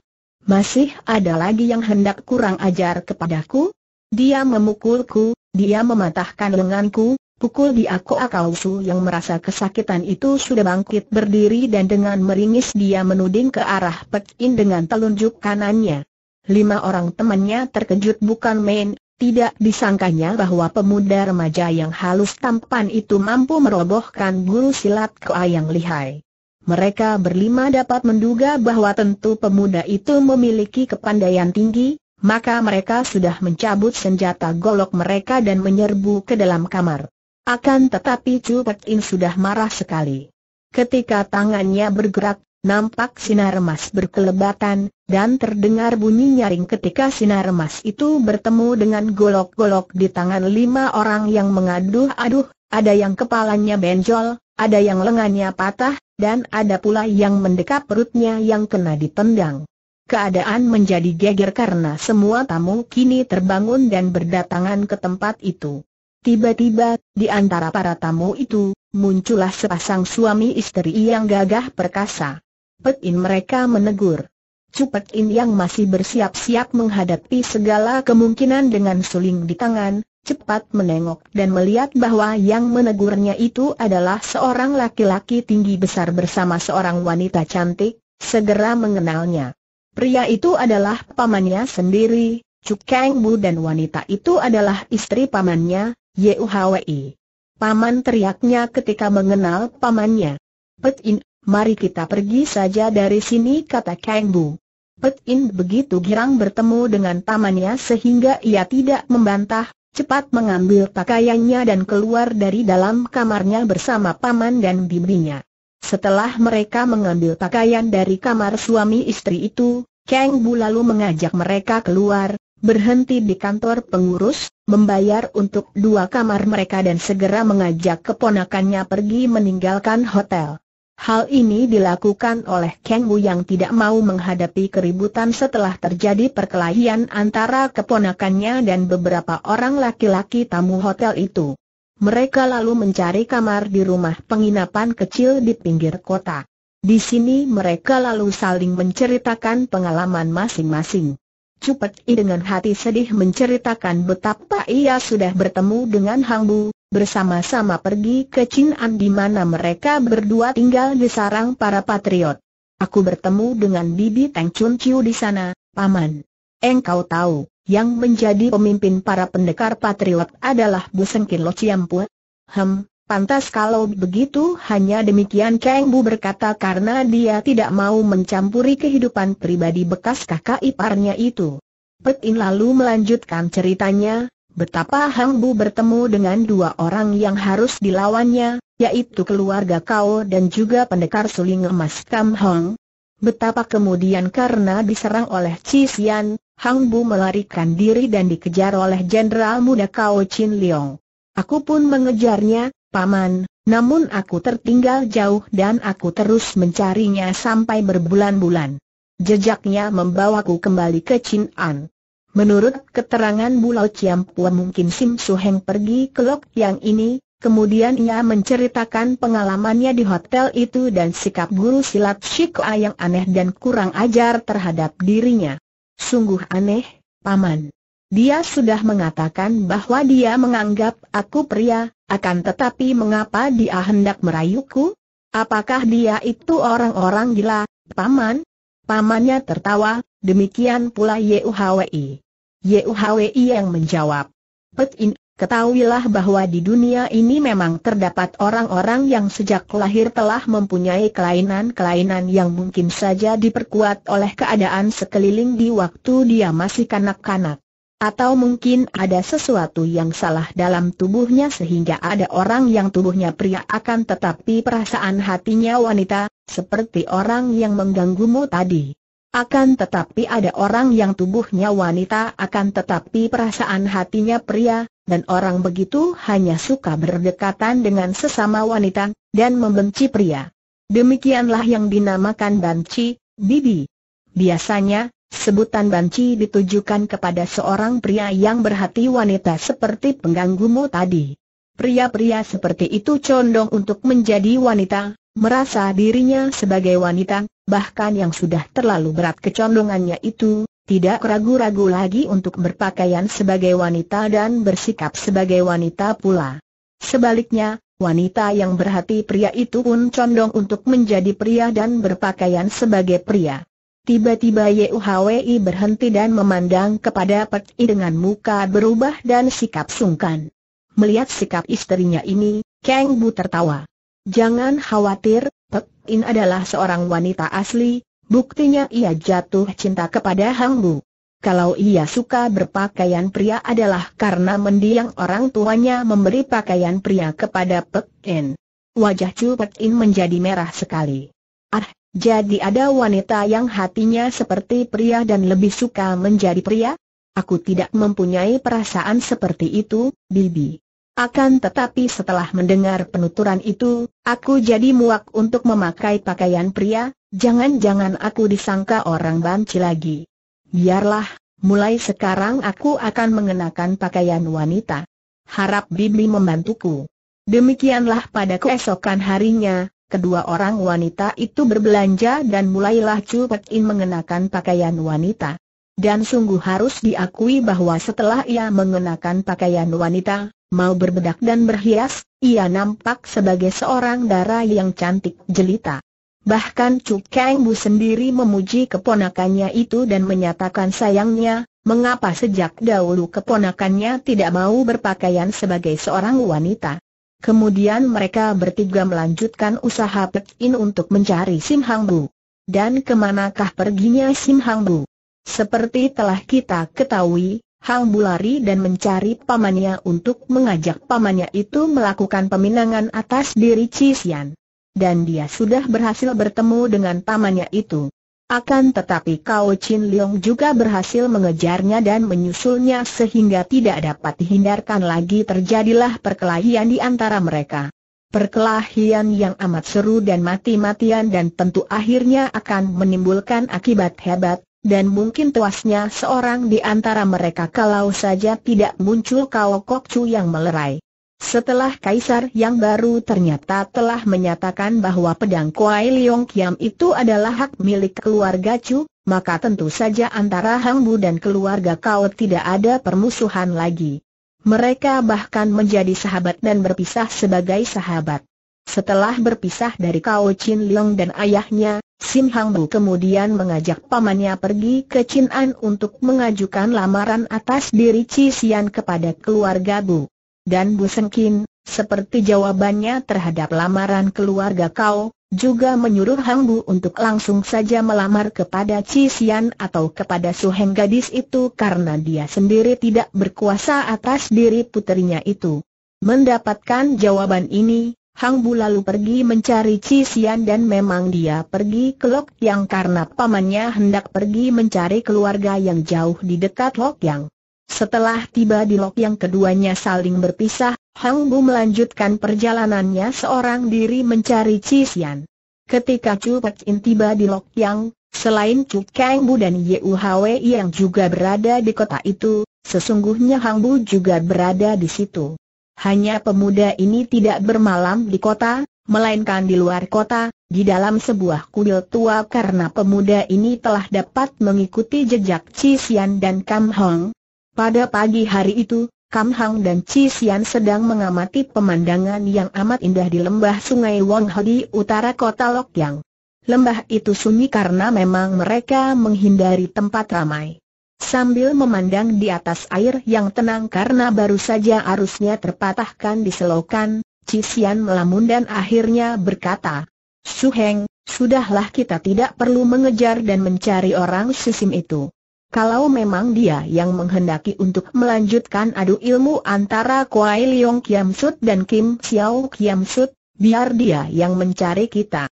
Masih ada lagi yang hendak kurang ajar kepadaku? Dia memukulku, dia mematahkan lenganku, pukul di aku akausu yang merasa kesakitan itu sudah bangkit berdiri dan dengan meringis dia menuding ke arah Pek dengan telunjuk kanannya. Lima orang temannya terkejut bukan main, tidak disangkanya bahwa pemuda remaja yang halus tampan itu mampu merobohkan guru silat Koa yang lihai. Mereka berlima dapat menduga bahwa tentu pemuda itu memiliki kepandaian tinggi, maka mereka sudah mencabut senjata golok mereka dan menyerbu ke dalam kamar. Akan tetapi Chu Pek In sudah marah sekali. Ketika tangannya bergerak, nampak sinar emas berkelebatan, dan terdengar bunyi nyaring ketika sinar emas itu bertemu dengan golok-golok di tangan lima orang yang mengaduh-aduh, ada yang kepalanya benjol, ada yang lengannya patah, dan ada pula yang mendekap perutnya yang kena ditendang. Keadaan menjadi geger karena semua tamu kini terbangun dan berdatangan ke tempat itu. Tiba-tiba, di antara para tamu itu, muncullah sepasang suami istri yang gagah perkasa. Petin mereka menegur. Cupetin yang masih bersiap-siap menghadapi segala kemungkinan dengan suling di tangan, cepat menengok dan melihat bahwa yang menegurnya itu adalah seorang laki-laki tinggi besar bersama seorang wanita cantik, segera mengenalnya. Pria itu adalah pamannya sendiri, Cukeng Bu dan wanita itu adalah istri pamannya, Yuhwi. Paman teriaknya ketika mengenal pamannya. Pet In, mari kita pergi saja dari sini kata Kang Bu. Pet In begitu girang bertemu dengan pamannya sehingga ia tidak membantah, cepat mengambil pakaiannya dan keluar dari dalam kamarnya bersama paman dan bibinya. Setelah mereka mengambil pakaian dari kamar suami istri itu, Kang Bu lalu mengajak mereka keluar, berhenti di kantor pengurus, membayar untuk dua kamar mereka dan segera mengajak keponakannya pergi meninggalkan hotel. Hal ini dilakukan oleh Kang Wu yang tidak mau menghadapi keributan setelah terjadi perkelahian antara keponakannya dan beberapa orang laki-laki tamu hotel itu. Mereka lalu mencari kamar di rumah penginapan kecil di pinggir kota. Di sini mereka lalu saling menceritakan pengalaman masing-masing. Cupet I dengan hati sedih menceritakan betapa ia sudah bertemu dengan Hang Bu, bersama-sama pergi ke Chin'an di mana mereka berdua tinggal di sarang para patriot. Aku bertemu dengan Bibi Teng Chun Chiu di sana, Paman. Engkau tahu, yang menjadi pemimpin para pendekar patriot adalah Bu Sengkin Lo Chiampua. Hem, pantas kalau begitu hanya demikian Kang Bu berkata karena dia tidak mau mencampuri kehidupan pribadi bekas kakak iparnya itu. Petin lalu melanjutkan ceritanya, Betapa Hang Bu bertemu dengan dua orang yang harus dilawannya, yaitu keluarga Kao dan juga pendekar suling emas Kam Hong. Betapa kemudian karena diserang oleh Chi Xian, Hang Bu melarikan diri dan dikejar oleh Jenderal Muda Kao Chin Leong. Aku pun mengejarnya, Paman, namun aku tertinggal jauh dan aku terus mencarinya sampai berbulan-bulan. Jejaknya membawaku kembali ke Chin An. Menurut keterangan Bulau Pua mungkin Sim Su Heng pergi ke lok yang ini, kemudian ia menceritakan pengalamannya di hotel itu dan sikap guru silat Shikoa yang aneh dan kurang ajar terhadap dirinya. Sungguh aneh, Paman. Dia sudah mengatakan bahwa dia menganggap aku pria, akan tetapi mengapa dia hendak merayuku? Apakah dia itu orang-orang gila, Paman? Pamannya tertawa, demikian pula Yuhwi. Yuhwei yang menjawab. Pet In, ketahuilah bahwa di dunia ini memang terdapat orang-orang yang sejak lahir telah mempunyai kelainan-kelainan yang mungkin saja diperkuat oleh keadaan sekeliling di waktu dia masih kanak-kanak. Atau mungkin ada sesuatu yang salah dalam tubuhnya sehingga ada orang yang tubuhnya pria akan tetapi perasaan hatinya wanita, seperti orang yang mengganggumu tadi. Akan tetapi ada orang yang tubuhnya wanita akan tetapi perasaan hatinya pria, dan orang begitu hanya suka berdekatan dengan sesama wanita, dan membenci pria. Demikianlah yang dinamakan banci, bibi. Biasanya, sebutan banci ditujukan kepada seorang pria yang berhati wanita seperti pengganggumu tadi. Pria-pria seperti itu condong untuk menjadi wanita, merasa dirinya sebagai wanita, bahkan yang sudah terlalu berat kecondongannya itu, tidak ragu-ragu lagi untuk berpakaian sebagai wanita dan bersikap sebagai wanita pula. Sebaliknya, wanita yang berhati pria itu pun condong untuk menjadi pria dan berpakaian sebagai pria. Tiba-tiba Yuhwi berhenti dan memandang kepada Pek I dengan muka berubah dan sikap sungkan. Melihat sikap istrinya ini, Kang Bu tertawa. Jangan khawatir, Pek In adalah seorang wanita asli, buktinya ia jatuh cinta kepada Hang Bu. Kalau ia suka berpakaian pria adalah karena mendiang orang tuanya memberi pakaian pria kepada Pek In. Wajah Chu Pek In menjadi merah sekali. Ah, jadi ada wanita yang hatinya seperti pria dan lebih suka menjadi pria? Aku tidak mempunyai perasaan seperti itu, Bibi. Akan tetapi setelah mendengar penuturan itu, aku jadi muak untuk memakai pakaian pria, jangan-jangan aku disangka orang banci lagi. Biarlah, mulai sekarang aku akan mengenakan pakaian wanita. Harap Bibi membantuku. Demikianlah pada keesokan harinya, kedua orang wanita itu berbelanja dan mulailah Chu Pek mengenakan pakaian wanita. Dan sungguh harus diakui bahwa setelah ia mengenakan pakaian wanita, mau berbedak dan berhias, ia nampak sebagai seorang dara yang cantik jelita. Bahkan Chu Kang Bu sendiri memuji keponakannya itu dan menyatakan sayangnya, mengapa sejak dahulu keponakannya tidak mau berpakaian sebagai seorang wanita. Kemudian mereka bertiga melanjutkan usaha Pek In untuk mencari Sim Hang Bu. Dan kemanakah perginya Sim Hang Bu? Seperti telah kita ketahui, Hang Bulari dan mencari pamannya untuk mengajak pamannya itu melakukan peminangan atas diri Cisian. Dan dia sudah berhasil bertemu dengan pamannya itu. Akan tetapi Kao Chin Leong juga berhasil mengejarnya dan menyusulnya sehingga tidak dapat dihindarkan lagi terjadilah perkelahian di antara mereka. Perkelahian yang amat seru dan mati-matian dan tentu akhirnya akan menimbulkan akibat hebat, dan mungkin tewasnya seorang di antara mereka kalau saja tidak muncul kau Kok Chu yang melerai. Setelah kaisar yang baru ternyata telah menyatakan bahwa pedang Kuai Liong Kiam itu adalah hak milik keluarga Chu, maka tentu saja antara Hang Bu dan keluarga kau tidak ada permusuhan lagi. Mereka bahkan menjadi sahabat dan berpisah sebagai sahabat. Setelah berpisah dari kau Chin Leong dan ayahnya, Sim Hang Bu kemudian mengajak pamannya pergi ke Chin'an untuk mengajukan lamaran atas diri Chi Xian kepada keluarga Bu. Dan Bu Seng Sengkin, seperti jawabannya terhadap lamaran keluarga kau, juga menyuruh Hang Bu untuk langsung saja melamar kepada Chi Xian atau kepada Su Heng gadis itu karena dia sendiri tidak berkuasa atas diri putrinya itu. Mendapatkan jawaban ini, Hang Bu lalu pergi mencari Cisian dan memang dia pergi ke Lok Yang karena pamannya hendak pergi mencari keluarga yang jauh di dekat Lok Yang. Setelah tiba di Lok Yang keduanya saling berpisah, Hang Bu melanjutkan perjalanannya seorang diri mencari Cisian. Ketika Chu Pek In tiba di Lok Yang, Selain Chu Kang Bu dan U Hwe yang juga berada di kota itu, sesungguhnya Hang Bu juga berada di situ. Hanya pemuda ini tidak bermalam di kota, melainkan di luar kota, di dalam sebuah kuil tua karena pemuda ini telah dapat mengikuti jejak Cisian dan Kam Hong. Pada pagi hari itu, Kam Hong dan Cisian sedang mengamati pemandangan yang amat indah di lembah sungai Wong Ho di utara kota Lokyang. Lembah itu sunyi karena memang mereka menghindari tempat ramai. Sambil memandang di atas air yang tenang karena baru saja arusnya terpatahkan di selokan, Cisian melamun dan akhirnya berkata, "Su Heng, sudahlah kita tidak perlu mengejar dan mencari orang sisim itu. Kalau memang dia yang menghendaki untuk melanjutkan adu ilmu antara Kuai Leong Kiam Sut dan Kim Xiao Kiam Sut, biar dia yang mencari kita.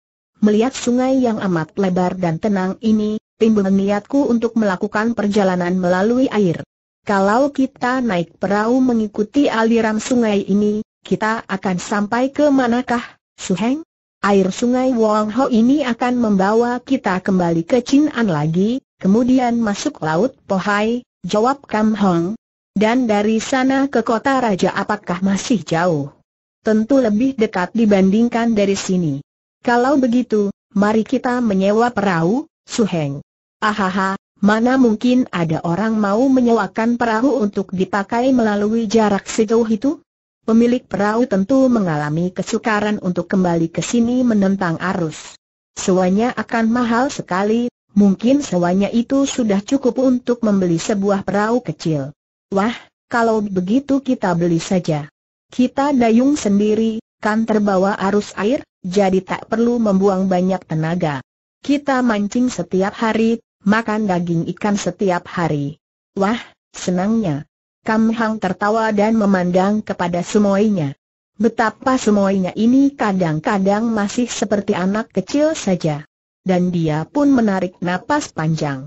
Melihat sungai yang amat lebar dan tenang ini, timbul niatku untuk melakukan perjalanan melalui air. Kalau kita naik perahu mengikuti aliran sungai ini, kita akan sampai ke manakah, Suheng? Air sungai Wong Ho ini akan membawa kita kembali ke Chin'an lagi, kemudian masuk laut Pohai, jawab Kam Hong. Dan dari sana ke kota raja apakah masih jauh? Tentu lebih dekat dibandingkan dari sini. Kalau begitu, mari kita menyewa perahu, Suheng. Ahaha, mana mungkin ada orang mau menyewakan perahu untuk dipakai melalui jarak sejauh itu? Pemilik perahu tentu mengalami kesukaran untuk kembali ke sini menentang arus. Sewanya akan mahal sekali, mungkin sewanya itu sudah cukup untuk membeli sebuah perahu kecil. Wah, kalau begitu kita beli saja. Kita dayung sendiri, kan terbawa arus air, jadi tak perlu membuang banyak tenaga. Kita mancing setiap hari, makan daging ikan setiap hari. Wah, senangnya. Kam Hang tertawa dan memandang kepada semuanya. Betapa semuanya ini kadang-kadang masih seperti anak kecil saja. Dan dia pun menarik napas panjang.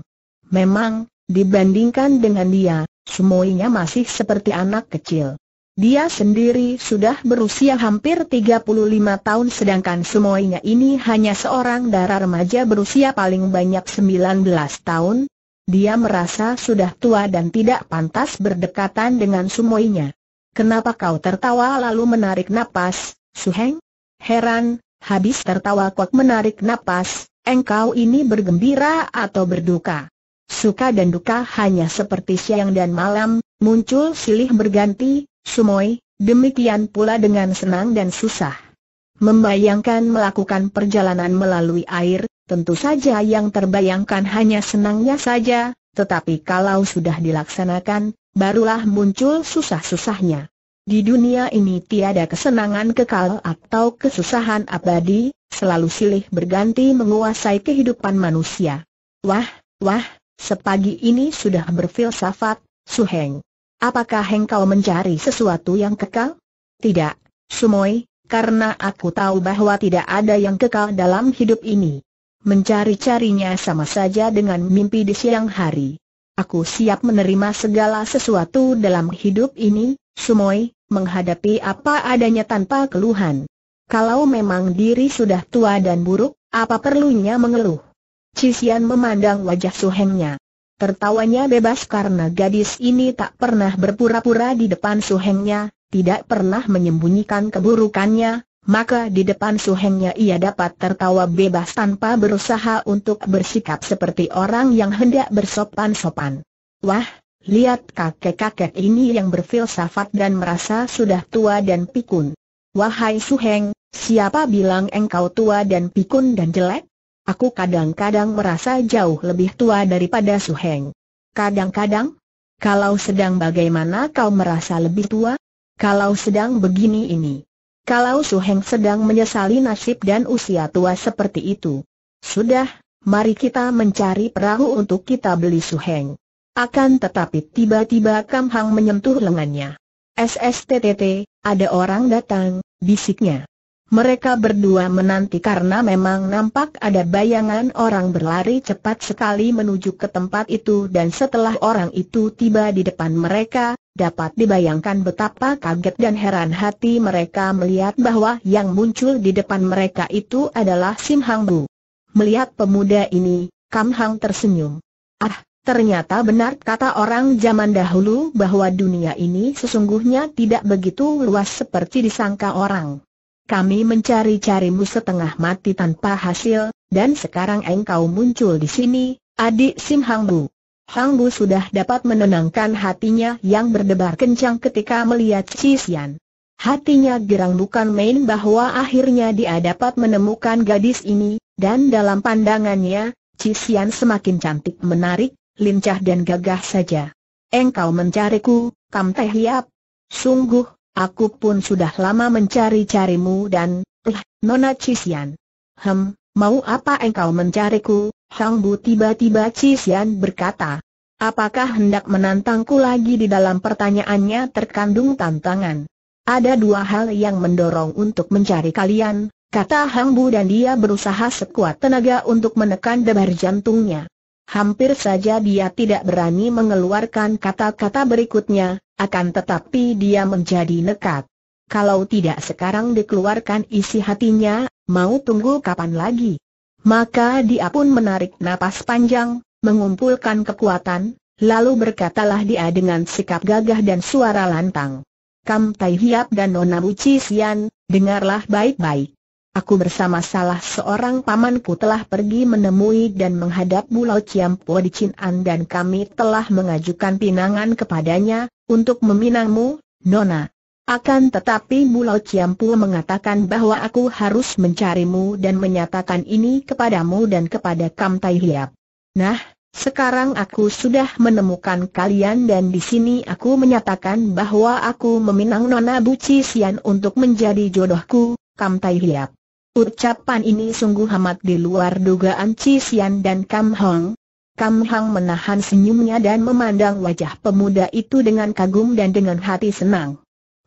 Memang, dibandingkan dengan dia, semuanya masih seperti anak kecil. Dia sendiri sudah berusia hampir 35 tahun sedangkan semuanya ini hanya seorang darah remaja berusia paling banyak 19 tahun. Dia merasa sudah tua dan tidak pantas berdekatan dengan semuanya. Kenapa kau tertawa lalu menarik napas, Suheng? Heran, habis tertawa kok menarik napas, engkau ini bergembira atau berduka? Suka dan duka hanya seperti siang dan malam, muncul silih berganti, Sumoy, demikian pula dengan senang dan susah. Membayangkan melakukan perjalanan melalui air, tentu saja yang terbayangkan hanya senangnya saja, tetapi kalau sudah dilaksanakan, barulah muncul susah-susahnya. Di dunia ini tiada kesenangan kekal atau kesusahan abadi, selalu silih berganti menguasai kehidupan manusia. Wah, wah, sepagi ini sudah berfilsafat, Suheng. Apakah engkau mencari sesuatu yang kekal? Tidak, Sumoy, karena aku tahu bahwa tidak ada yang kekal dalam hidup ini. Mencari-carinya sama saja dengan mimpi di siang hari. Aku siap menerima segala sesuatu dalam hidup ini, Sumoy, menghadapi apa adanya tanpa keluhan. Kalau memang diri sudah tua dan buruk, apa perlunya mengeluh? Cisian memandang wajah suhengnya. Tertawanya bebas karena gadis ini tak pernah berpura-pura di depan suhengnya, tidak pernah menyembunyikan keburukannya, maka di depan suhengnya ia dapat tertawa bebas tanpa berusaha untuk bersikap seperti orang yang hendak bersopan-sopan. Wah, lihat kakek-kakek ini yang berfilsafat dan merasa sudah tua dan pikun. Wahai suheng, siapa bilang engkau tua dan pikun dan jelek? Aku kadang-kadang merasa jauh lebih tua daripada Su Heng. Kadang-kadang? Kalau sedang bagaimana kau merasa lebih tua? Kalau sedang begini ini. Kalau Su Heng sedang menyesali nasib dan usia tua seperti itu. Sudah, mari kita mencari perahu untuk kita beli Su Heng. Akan tetapi tiba-tiba Kam Hang menyentuh lengannya. SSTTT, ada orang datang, bisiknya. Mereka berdua menanti karena memang nampak ada bayangan orang berlari cepat sekali menuju ke tempat itu dan setelah orang itu tiba di depan mereka, dapat dibayangkan betapa kaget dan heran hati mereka melihat bahwa yang muncul di depan mereka itu adalah Sim Hang Bu. Melihat pemuda ini, Kam Hang tersenyum. Ah, Ternyata benar kata orang zaman dahulu bahwa dunia ini sesungguhnya tidak begitu luas seperti disangka orang. Kami mencari-carimu setengah mati tanpa hasil, dan sekarang engkau muncul di sini, adik Sim Hang Bu. Hang Bu sudah dapat menenangkan hatinya yang berdebar kencang ketika melihat Xian. Hatinya gerang bukan main bahwa akhirnya dia dapat menemukan gadis ini, dan dalam pandangannya, Xian semakin cantik menarik, lincah dan gagah saja. Engkau mencariku, Kam Teh Sungguh Aku pun sudah lama mencari-carimu dan, eh, Nona Cisian. Hem, mau apa engkau mencariku? Hang Bu tiba-tiba Cisian berkata. Apakah hendak menantangku lagi di dalam pertanyaannya terkandung tantangan? Ada dua hal yang mendorong untuk mencari kalian, kata Hang Bu dan dia berusaha sekuat tenaga untuk menekan debar jantungnya. Hampir saja dia tidak berani mengeluarkan kata-kata berikutnya, akan tetapi dia menjadi nekat. Kalau tidak sekarang dikeluarkan isi hatinya, mau tunggu kapan lagi? Maka dia pun menarik napas panjang, mengumpulkan kekuatan, lalu berkatalah dia dengan sikap gagah dan suara lantang. Kam Tai Hiap dan Nona Bu Sian, dengarlah baik-baik. Aku bersama salah seorang pamanku telah pergi menemui dan menghadap Bulau Ciampo di Cinan dan kami telah mengajukan pinangan kepadanya, untuk meminangmu, Nona. Akan tetapi Bulau Ciampu mengatakan bahwa aku harus mencarimu dan menyatakan ini kepadamu dan kepada Kam Tai Hiap. Nah, sekarang aku sudah menemukan kalian dan di sini aku menyatakan bahwa aku meminang Nona Buci Sian untuk menjadi jodohku, Kam Tai Hiap. Ucapan ini sungguh amat di luar dugaan Cisian dan Kam Hong. Kam Hong menahan senyumnya dan memandang wajah pemuda itu dengan kagum dan dengan hati senang.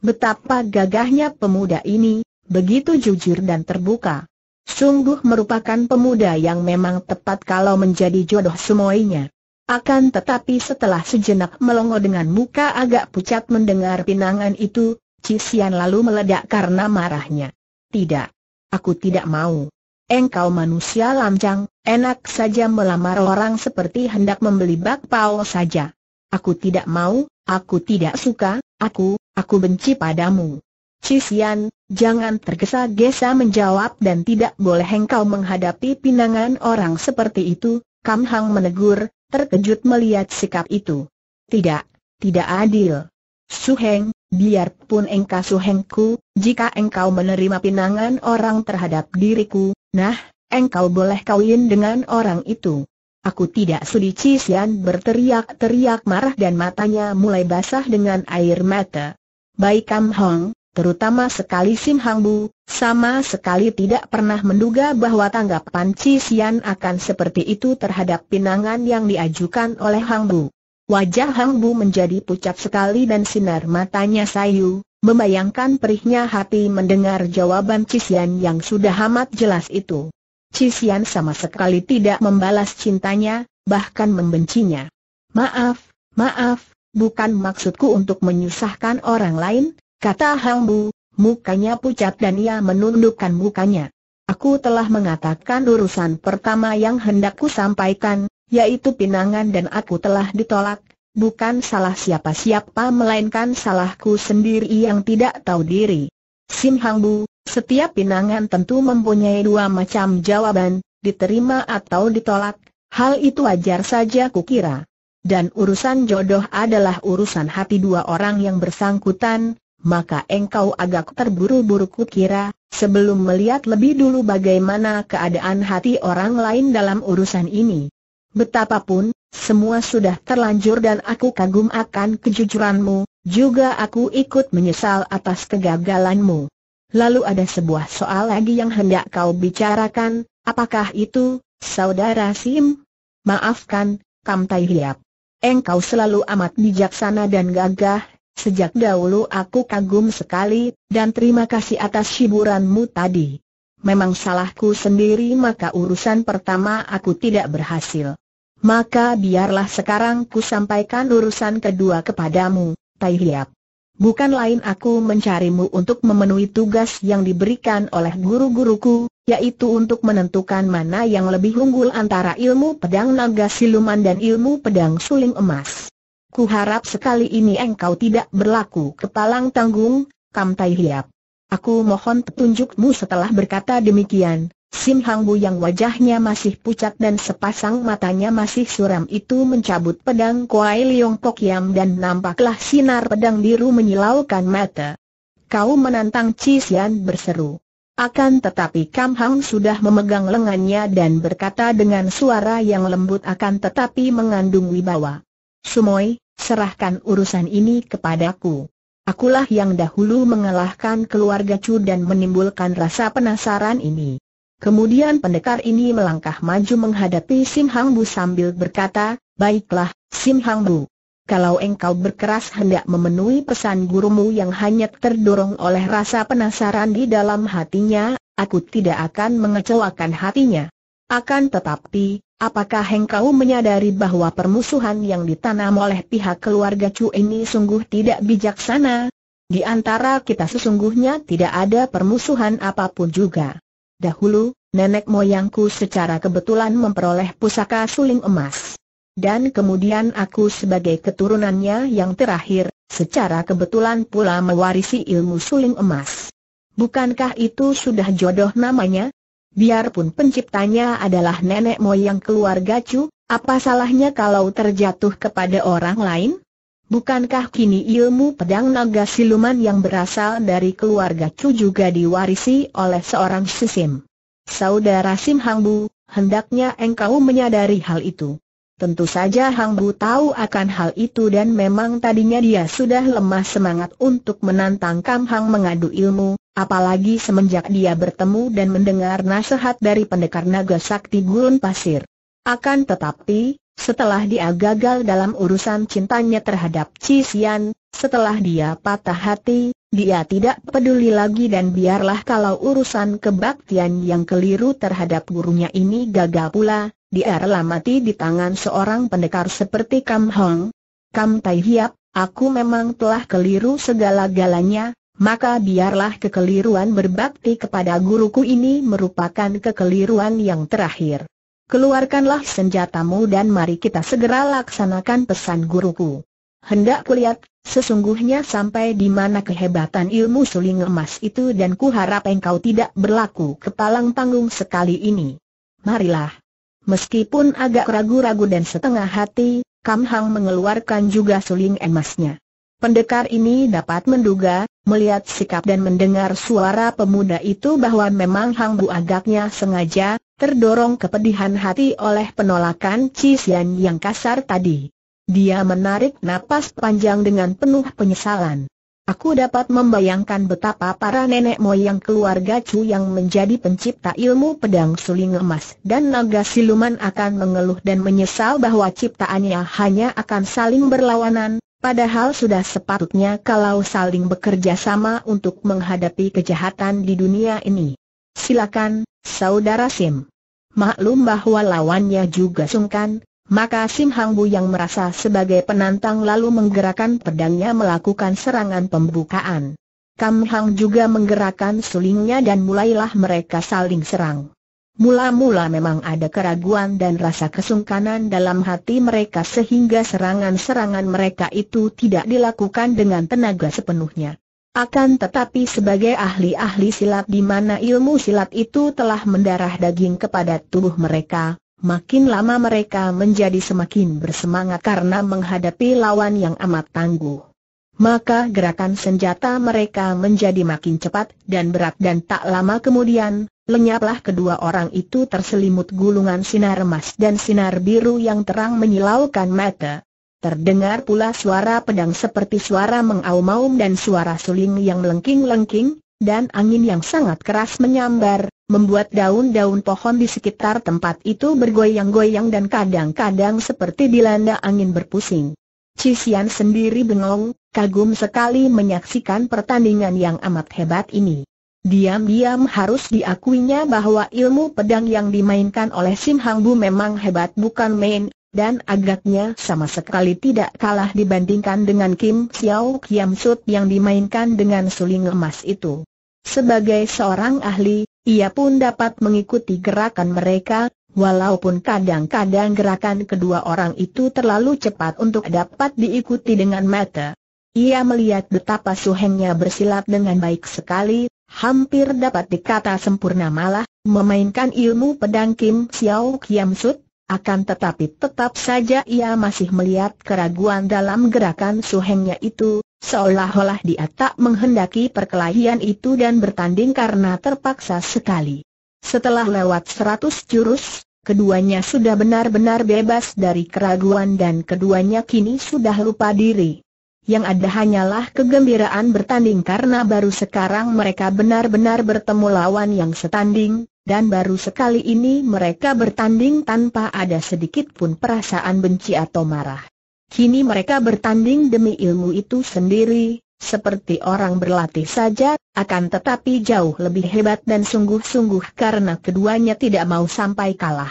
Betapa gagahnya pemuda ini, begitu jujur dan terbuka. Sungguh merupakan pemuda yang memang tepat kalau menjadi jodoh semuanya. Akan tetapi setelah sejenak melongo dengan muka agak pucat mendengar pinangan itu, Cisian lalu meledak karena marahnya. Tidak, Aku tidak mau. Engkau manusia lancang, enak saja melamar orang seperti hendak membeli bakpao saja. Aku tidak mau, aku tidak suka, aku, aku benci padamu. Cisian, jangan tergesa-gesa menjawab dan tidak boleh engkau menghadapi pinangan orang seperti itu, Kam Hang menegur, terkejut melihat sikap itu. Tidak, tidak adil. Su Suheng, Biarpun engkau suhengku, jika engkau menerima pinangan orang terhadap diriku, nah, engkau boleh kawin dengan orang itu. Aku tidak sudi Cisian berteriak-teriak marah dan matanya mulai basah dengan air mata. Baik Kam Hong, terutama sekali Sim Hang Bu, sama sekali tidak pernah menduga bahwa tanggapan Cisian akan seperti itu terhadap pinangan yang diajukan oleh Hang Bu. Wajah Hang Bu menjadi pucat sekali dan sinar matanya sayu, membayangkan perihnya hati mendengar jawaban Cisian yang sudah amat jelas itu. Cisian sama sekali tidak membalas cintanya, bahkan membencinya. Maaf, maaf, bukan maksudku untuk menyusahkan orang lain, kata Hang Bu, mukanya pucat dan ia menundukkan mukanya. Aku telah mengatakan urusan pertama yang hendakku sampaikan, yaitu pinangan dan aku telah ditolak, bukan salah siapa-siapa melainkan salahku sendiri yang tidak tahu diri. Sim Hang Bu, setiap pinangan tentu mempunyai dua macam jawaban, diterima atau ditolak, hal itu wajar saja kukira. Dan urusan jodoh adalah urusan hati dua orang yang bersangkutan, maka engkau agak terburu-buru kukira, sebelum melihat lebih dulu bagaimana keadaan hati orang lain dalam urusan ini. Betapapun, semua sudah terlanjur dan aku kagum akan kejujuranmu, juga aku ikut menyesal atas kegagalanmu. Lalu ada sebuah soal lagi yang hendak kau bicarakan, apakah itu, Saudara Sim? Maafkan, Kam Tai Hiap. Engkau selalu amat bijaksana dan gagah, sejak dahulu aku kagum sekali, dan terima kasih atas hiburanmu tadi memang salahku sendiri maka urusan pertama aku tidak berhasil. Maka biarlah sekarang ku sampaikan urusan kedua kepadamu, Tai Hiap. Bukan lain aku mencarimu untuk memenuhi tugas yang diberikan oleh guru-guruku, yaitu untuk menentukan mana yang lebih unggul antara ilmu pedang naga siluman dan ilmu pedang suling emas. Kuharap sekali ini engkau tidak berlaku kepalang tanggung, Kam Tai Hiap. Aku mohon petunjukmu setelah berkata demikian. Sim Hang Bu yang wajahnya masih pucat dan sepasang matanya masih suram itu mencabut pedang Kuai Leong Pok Yam dan nampaklah sinar pedang biru menyilaukan mata. Kau menantang Chi Xian berseru. Akan tetapi Kam Hang sudah memegang lengannya dan berkata dengan suara yang lembut akan tetapi mengandung wibawa. Sumoy, serahkan urusan ini kepadaku. Akulah yang dahulu mengalahkan keluarga Chu dan menimbulkan rasa penasaran ini. Kemudian pendekar ini melangkah maju menghadapi Sim Hang Bu sambil berkata, Baiklah, Sim Hang Bu. Kalau engkau berkeras hendak memenuhi pesan gurumu yang hanya terdorong oleh rasa penasaran di dalam hatinya, aku tidak akan mengecewakan hatinya. Akan tetapi, apakah engkau menyadari bahwa permusuhan yang ditanam oleh pihak keluarga Chu ini sungguh tidak bijaksana? Di antara kita sesungguhnya tidak ada permusuhan apapun juga. Dahulu, nenek moyangku secara kebetulan memperoleh pusaka suling emas. Dan kemudian aku sebagai keturunannya yang terakhir, secara kebetulan pula mewarisi ilmu suling emas. Bukankah itu sudah jodoh namanya? biarpun penciptanya adalah nenek moyang keluarga Chu, apa salahnya kalau terjatuh kepada orang lain? Bukankah kini ilmu pedang naga siluman yang berasal dari keluarga Chu juga diwarisi oleh seorang sisim? Saudara Sim Hang Bu, hendaknya engkau menyadari hal itu. Tentu saja Hang Bu tahu akan hal itu dan memang tadinya dia sudah lemah semangat untuk menantang Kam Hang mengadu ilmu, apalagi semenjak dia bertemu dan mendengar nasihat dari pendekar naga sakti gurun pasir. Akan tetapi, setelah dia gagal dalam urusan cintanya terhadap Cisian, setelah dia patah hati, dia tidak peduli lagi dan biarlah kalau urusan kebaktian yang keliru terhadap gurunya ini gagal pula, dia rela mati di tangan seorang pendekar seperti Kam Hong. Kam Tai Hiap, aku memang telah keliru segala-galanya, maka biarlah kekeliruan berbakti kepada guruku ini merupakan kekeliruan yang terakhir. Keluarkanlah senjatamu dan mari kita segera laksanakan pesan guruku. Hendak kulihat, sesungguhnya sampai di mana kehebatan ilmu suling emas itu dan ku harap engkau tidak berlaku kepalang tanggung sekali ini. Marilah. Meskipun agak ragu-ragu dan setengah hati, Kam Hang mengeluarkan juga suling emasnya. Pendekar ini dapat menduga, melihat sikap dan mendengar suara pemuda itu bahwa memang Hang Bu agaknya sengaja, terdorong kepedihan hati oleh penolakan Cisian yang kasar tadi. Dia menarik napas panjang dengan penuh penyesalan. Aku dapat membayangkan betapa para nenek moyang keluarga Chu yang menjadi pencipta ilmu pedang suling emas dan naga siluman akan mengeluh dan menyesal bahwa ciptaannya hanya akan saling berlawanan, padahal sudah sepatutnya kalau saling bekerja sama untuk menghadapi kejahatan di dunia ini. Silakan, Saudara Sim. Maklum bahwa lawannya juga sungkan, maka Sim Hang Bu yang merasa sebagai penantang lalu menggerakkan pedangnya melakukan serangan pembukaan. Kam Hang juga menggerakkan sulingnya dan mulailah mereka saling serang. Mula-mula memang ada keraguan dan rasa kesungkanan dalam hati mereka sehingga serangan-serangan mereka itu tidak dilakukan dengan tenaga sepenuhnya. Akan tetapi sebagai ahli-ahli silat di mana ilmu silat itu telah mendarah daging kepada tubuh mereka, Makin lama mereka menjadi semakin bersemangat karena menghadapi lawan yang amat tangguh. Maka gerakan senjata mereka menjadi makin cepat dan berat dan tak lama kemudian, lenyaplah kedua orang itu terselimut gulungan sinar emas dan sinar biru yang terang menyilaukan mata. Terdengar pula suara pedang seperti suara mengaum-aum dan suara suling yang melengking-lengking, dan angin yang sangat keras menyambar, membuat daun-daun pohon di sekitar tempat itu bergoyang-goyang dan kadang-kadang seperti dilanda angin berpusing. Cisian sendiri bengong, kagum sekali menyaksikan pertandingan yang amat hebat ini. Diam-diam harus diakuinya bahwa ilmu pedang yang dimainkan oleh Sim Hang Bu memang hebat bukan main, dan agaknya sama sekali tidak kalah dibandingkan dengan Kim Xiao Kiam Sut yang dimainkan dengan suling emas itu. Sebagai seorang ahli, ia pun dapat mengikuti gerakan mereka, walaupun kadang-kadang gerakan kedua orang itu terlalu cepat untuk dapat diikuti dengan mata. Ia melihat betapa suhengnya bersilat dengan baik sekali, hampir dapat dikata sempurna malah, memainkan ilmu pedang Kim Xiao Kiam Sut, akan tetapi tetap saja ia masih melihat keraguan dalam gerakan suhengnya itu, Seolah-olah dia tak menghendaki perkelahian itu dan bertanding karena terpaksa sekali. Setelah lewat seratus jurus, keduanya sudah benar-benar bebas dari keraguan dan keduanya kini sudah lupa diri. Yang ada hanyalah kegembiraan bertanding karena baru sekarang mereka benar-benar bertemu lawan yang setanding, dan baru sekali ini mereka bertanding tanpa ada sedikit pun perasaan benci atau marah. Kini mereka bertanding demi ilmu itu sendiri, seperti orang berlatih saja, akan tetapi jauh lebih hebat dan sungguh-sungguh karena keduanya tidak mau sampai kalah.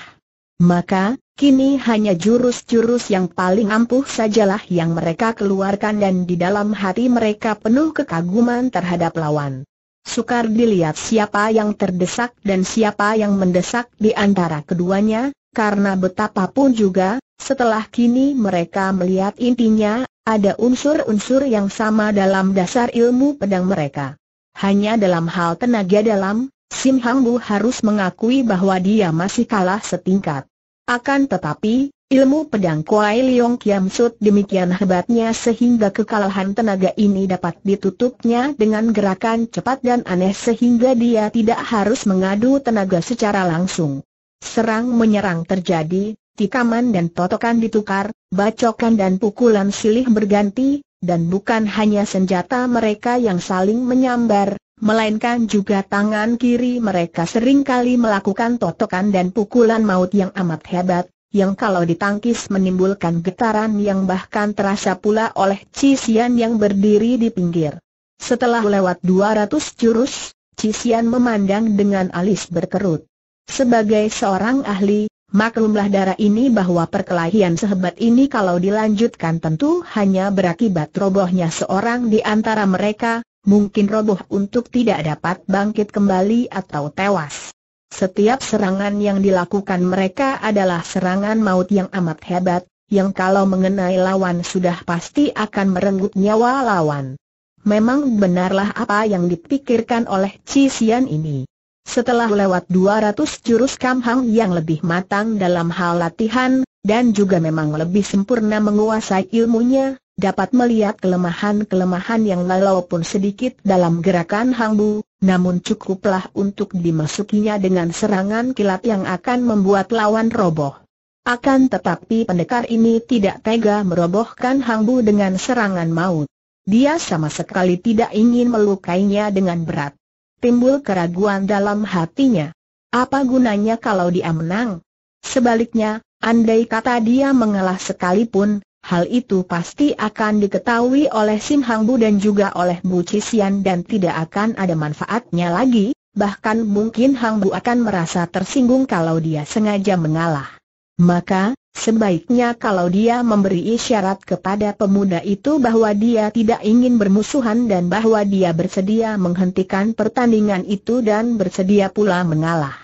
Maka, kini hanya jurus-jurus yang paling ampuh sajalah yang mereka keluarkan dan di dalam hati mereka penuh kekaguman terhadap lawan. Sukar dilihat siapa yang terdesak dan siapa yang mendesak di antara keduanya, karena betapapun juga, setelah kini mereka melihat intinya, ada unsur-unsur yang sama dalam dasar ilmu pedang mereka. Hanya dalam hal tenaga dalam, Sim Hang Bu harus mengakui bahwa dia masih kalah setingkat. Akan tetapi, ilmu pedang Kuai Leong Kiam Sut demikian hebatnya sehingga kekalahan tenaga ini dapat ditutupnya dengan gerakan cepat dan aneh sehingga dia tidak harus mengadu tenaga secara langsung. Serang menyerang terjadi, tikaman dan totokan ditukar, bacokan dan pukulan silih berganti, dan bukan hanya senjata mereka yang saling menyambar, melainkan juga tangan kiri mereka sering kali melakukan totokan dan pukulan maut yang amat hebat, yang kalau ditangkis menimbulkan getaran yang bahkan terasa pula oleh Cisian yang berdiri di pinggir. Setelah lewat 200 jurus, Cisian memandang dengan alis berkerut. Sebagai seorang ahli, Maklumlah darah ini bahwa perkelahian sehebat ini kalau dilanjutkan tentu hanya berakibat robohnya seorang di antara mereka, mungkin roboh untuk tidak dapat bangkit kembali atau tewas. Setiap serangan yang dilakukan mereka adalah serangan maut yang amat hebat, yang kalau mengenai lawan sudah pasti akan merenggut nyawa lawan. Memang benarlah apa yang dipikirkan oleh Cisian ini. Setelah lewat 200 jurus kamhang yang lebih matang dalam hal latihan, dan juga memang lebih sempurna menguasai ilmunya, dapat melihat kelemahan-kelemahan yang walaupun sedikit dalam gerakan hangbu, namun cukuplah untuk dimasukinya dengan serangan kilat yang akan membuat lawan roboh. Akan tetapi pendekar ini tidak tega merobohkan hangbu dengan serangan maut. Dia sama sekali tidak ingin melukainya dengan berat timbul keraguan dalam hatinya. Apa gunanya kalau dia menang? Sebaliknya, andai kata dia mengalah sekalipun, hal itu pasti akan diketahui oleh Sim Hang Bu dan juga oleh Bu Cisian dan tidak akan ada manfaatnya lagi, bahkan mungkin Hang Bu akan merasa tersinggung kalau dia sengaja mengalah. Maka, sebaiknya kalau dia memberi isyarat kepada pemuda itu bahwa dia tidak ingin bermusuhan dan bahwa dia bersedia menghentikan pertandingan itu dan bersedia pula mengalah.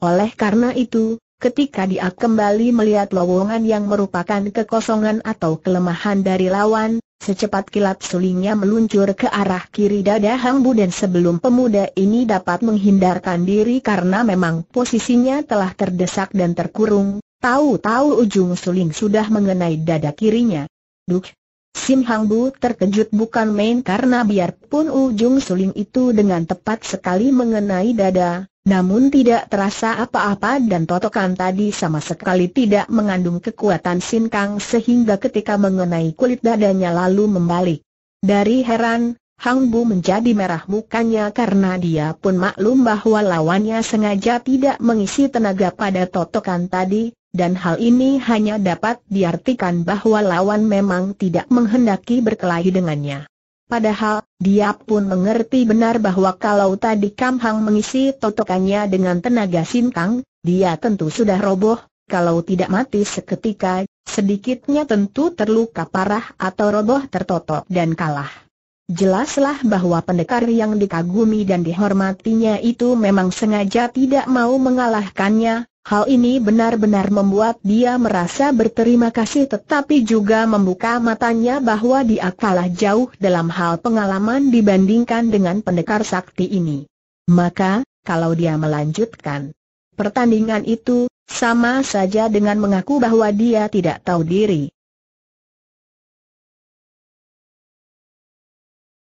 Oleh karena itu, Ketika dia kembali melihat lowongan yang merupakan kekosongan atau kelemahan dari lawan, secepat kilat sulingnya meluncur ke arah kiri dada Hang Bu dan sebelum pemuda ini dapat menghindarkan diri karena memang posisinya telah terdesak dan terkurung, Tahu-tahu ujung suling sudah mengenai dada kirinya. Duk, Sim Hang Bu terkejut bukan main karena biarpun ujung suling itu dengan tepat sekali mengenai dada, namun tidak terasa apa-apa dan totokan tadi sama sekali tidak mengandung kekuatan Sin Kang sehingga ketika mengenai kulit dadanya lalu membalik. Dari heran, Hang Bu menjadi merah mukanya karena dia pun maklum bahwa lawannya sengaja tidak mengisi tenaga pada totokan tadi, dan hal ini hanya dapat diartikan bahwa lawan memang tidak menghendaki berkelahi dengannya. Padahal, dia pun mengerti benar bahwa kalau tadi Kam Hang mengisi totokannya dengan tenaga sinkang, dia tentu sudah roboh, kalau tidak mati seketika, sedikitnya tentu terluka parah atau roboh tertotok dan kalah. Jelaslah bahwa pendekar yang dikagumi dan dihormatinya itu memang sengaja tidak mau mengalahkannya, Hal ini benar-benar membuat dia merasa berterima kasih tetapi juga membuka matanya bahwa dia kalah jauh dalam hal pengalaman dibandingkan dengan pendekar sakti ini. Maka, kalau dia melanjutkan pertandingan itu, sama saja dengan mengaku bahwa dia tidak tahu diri.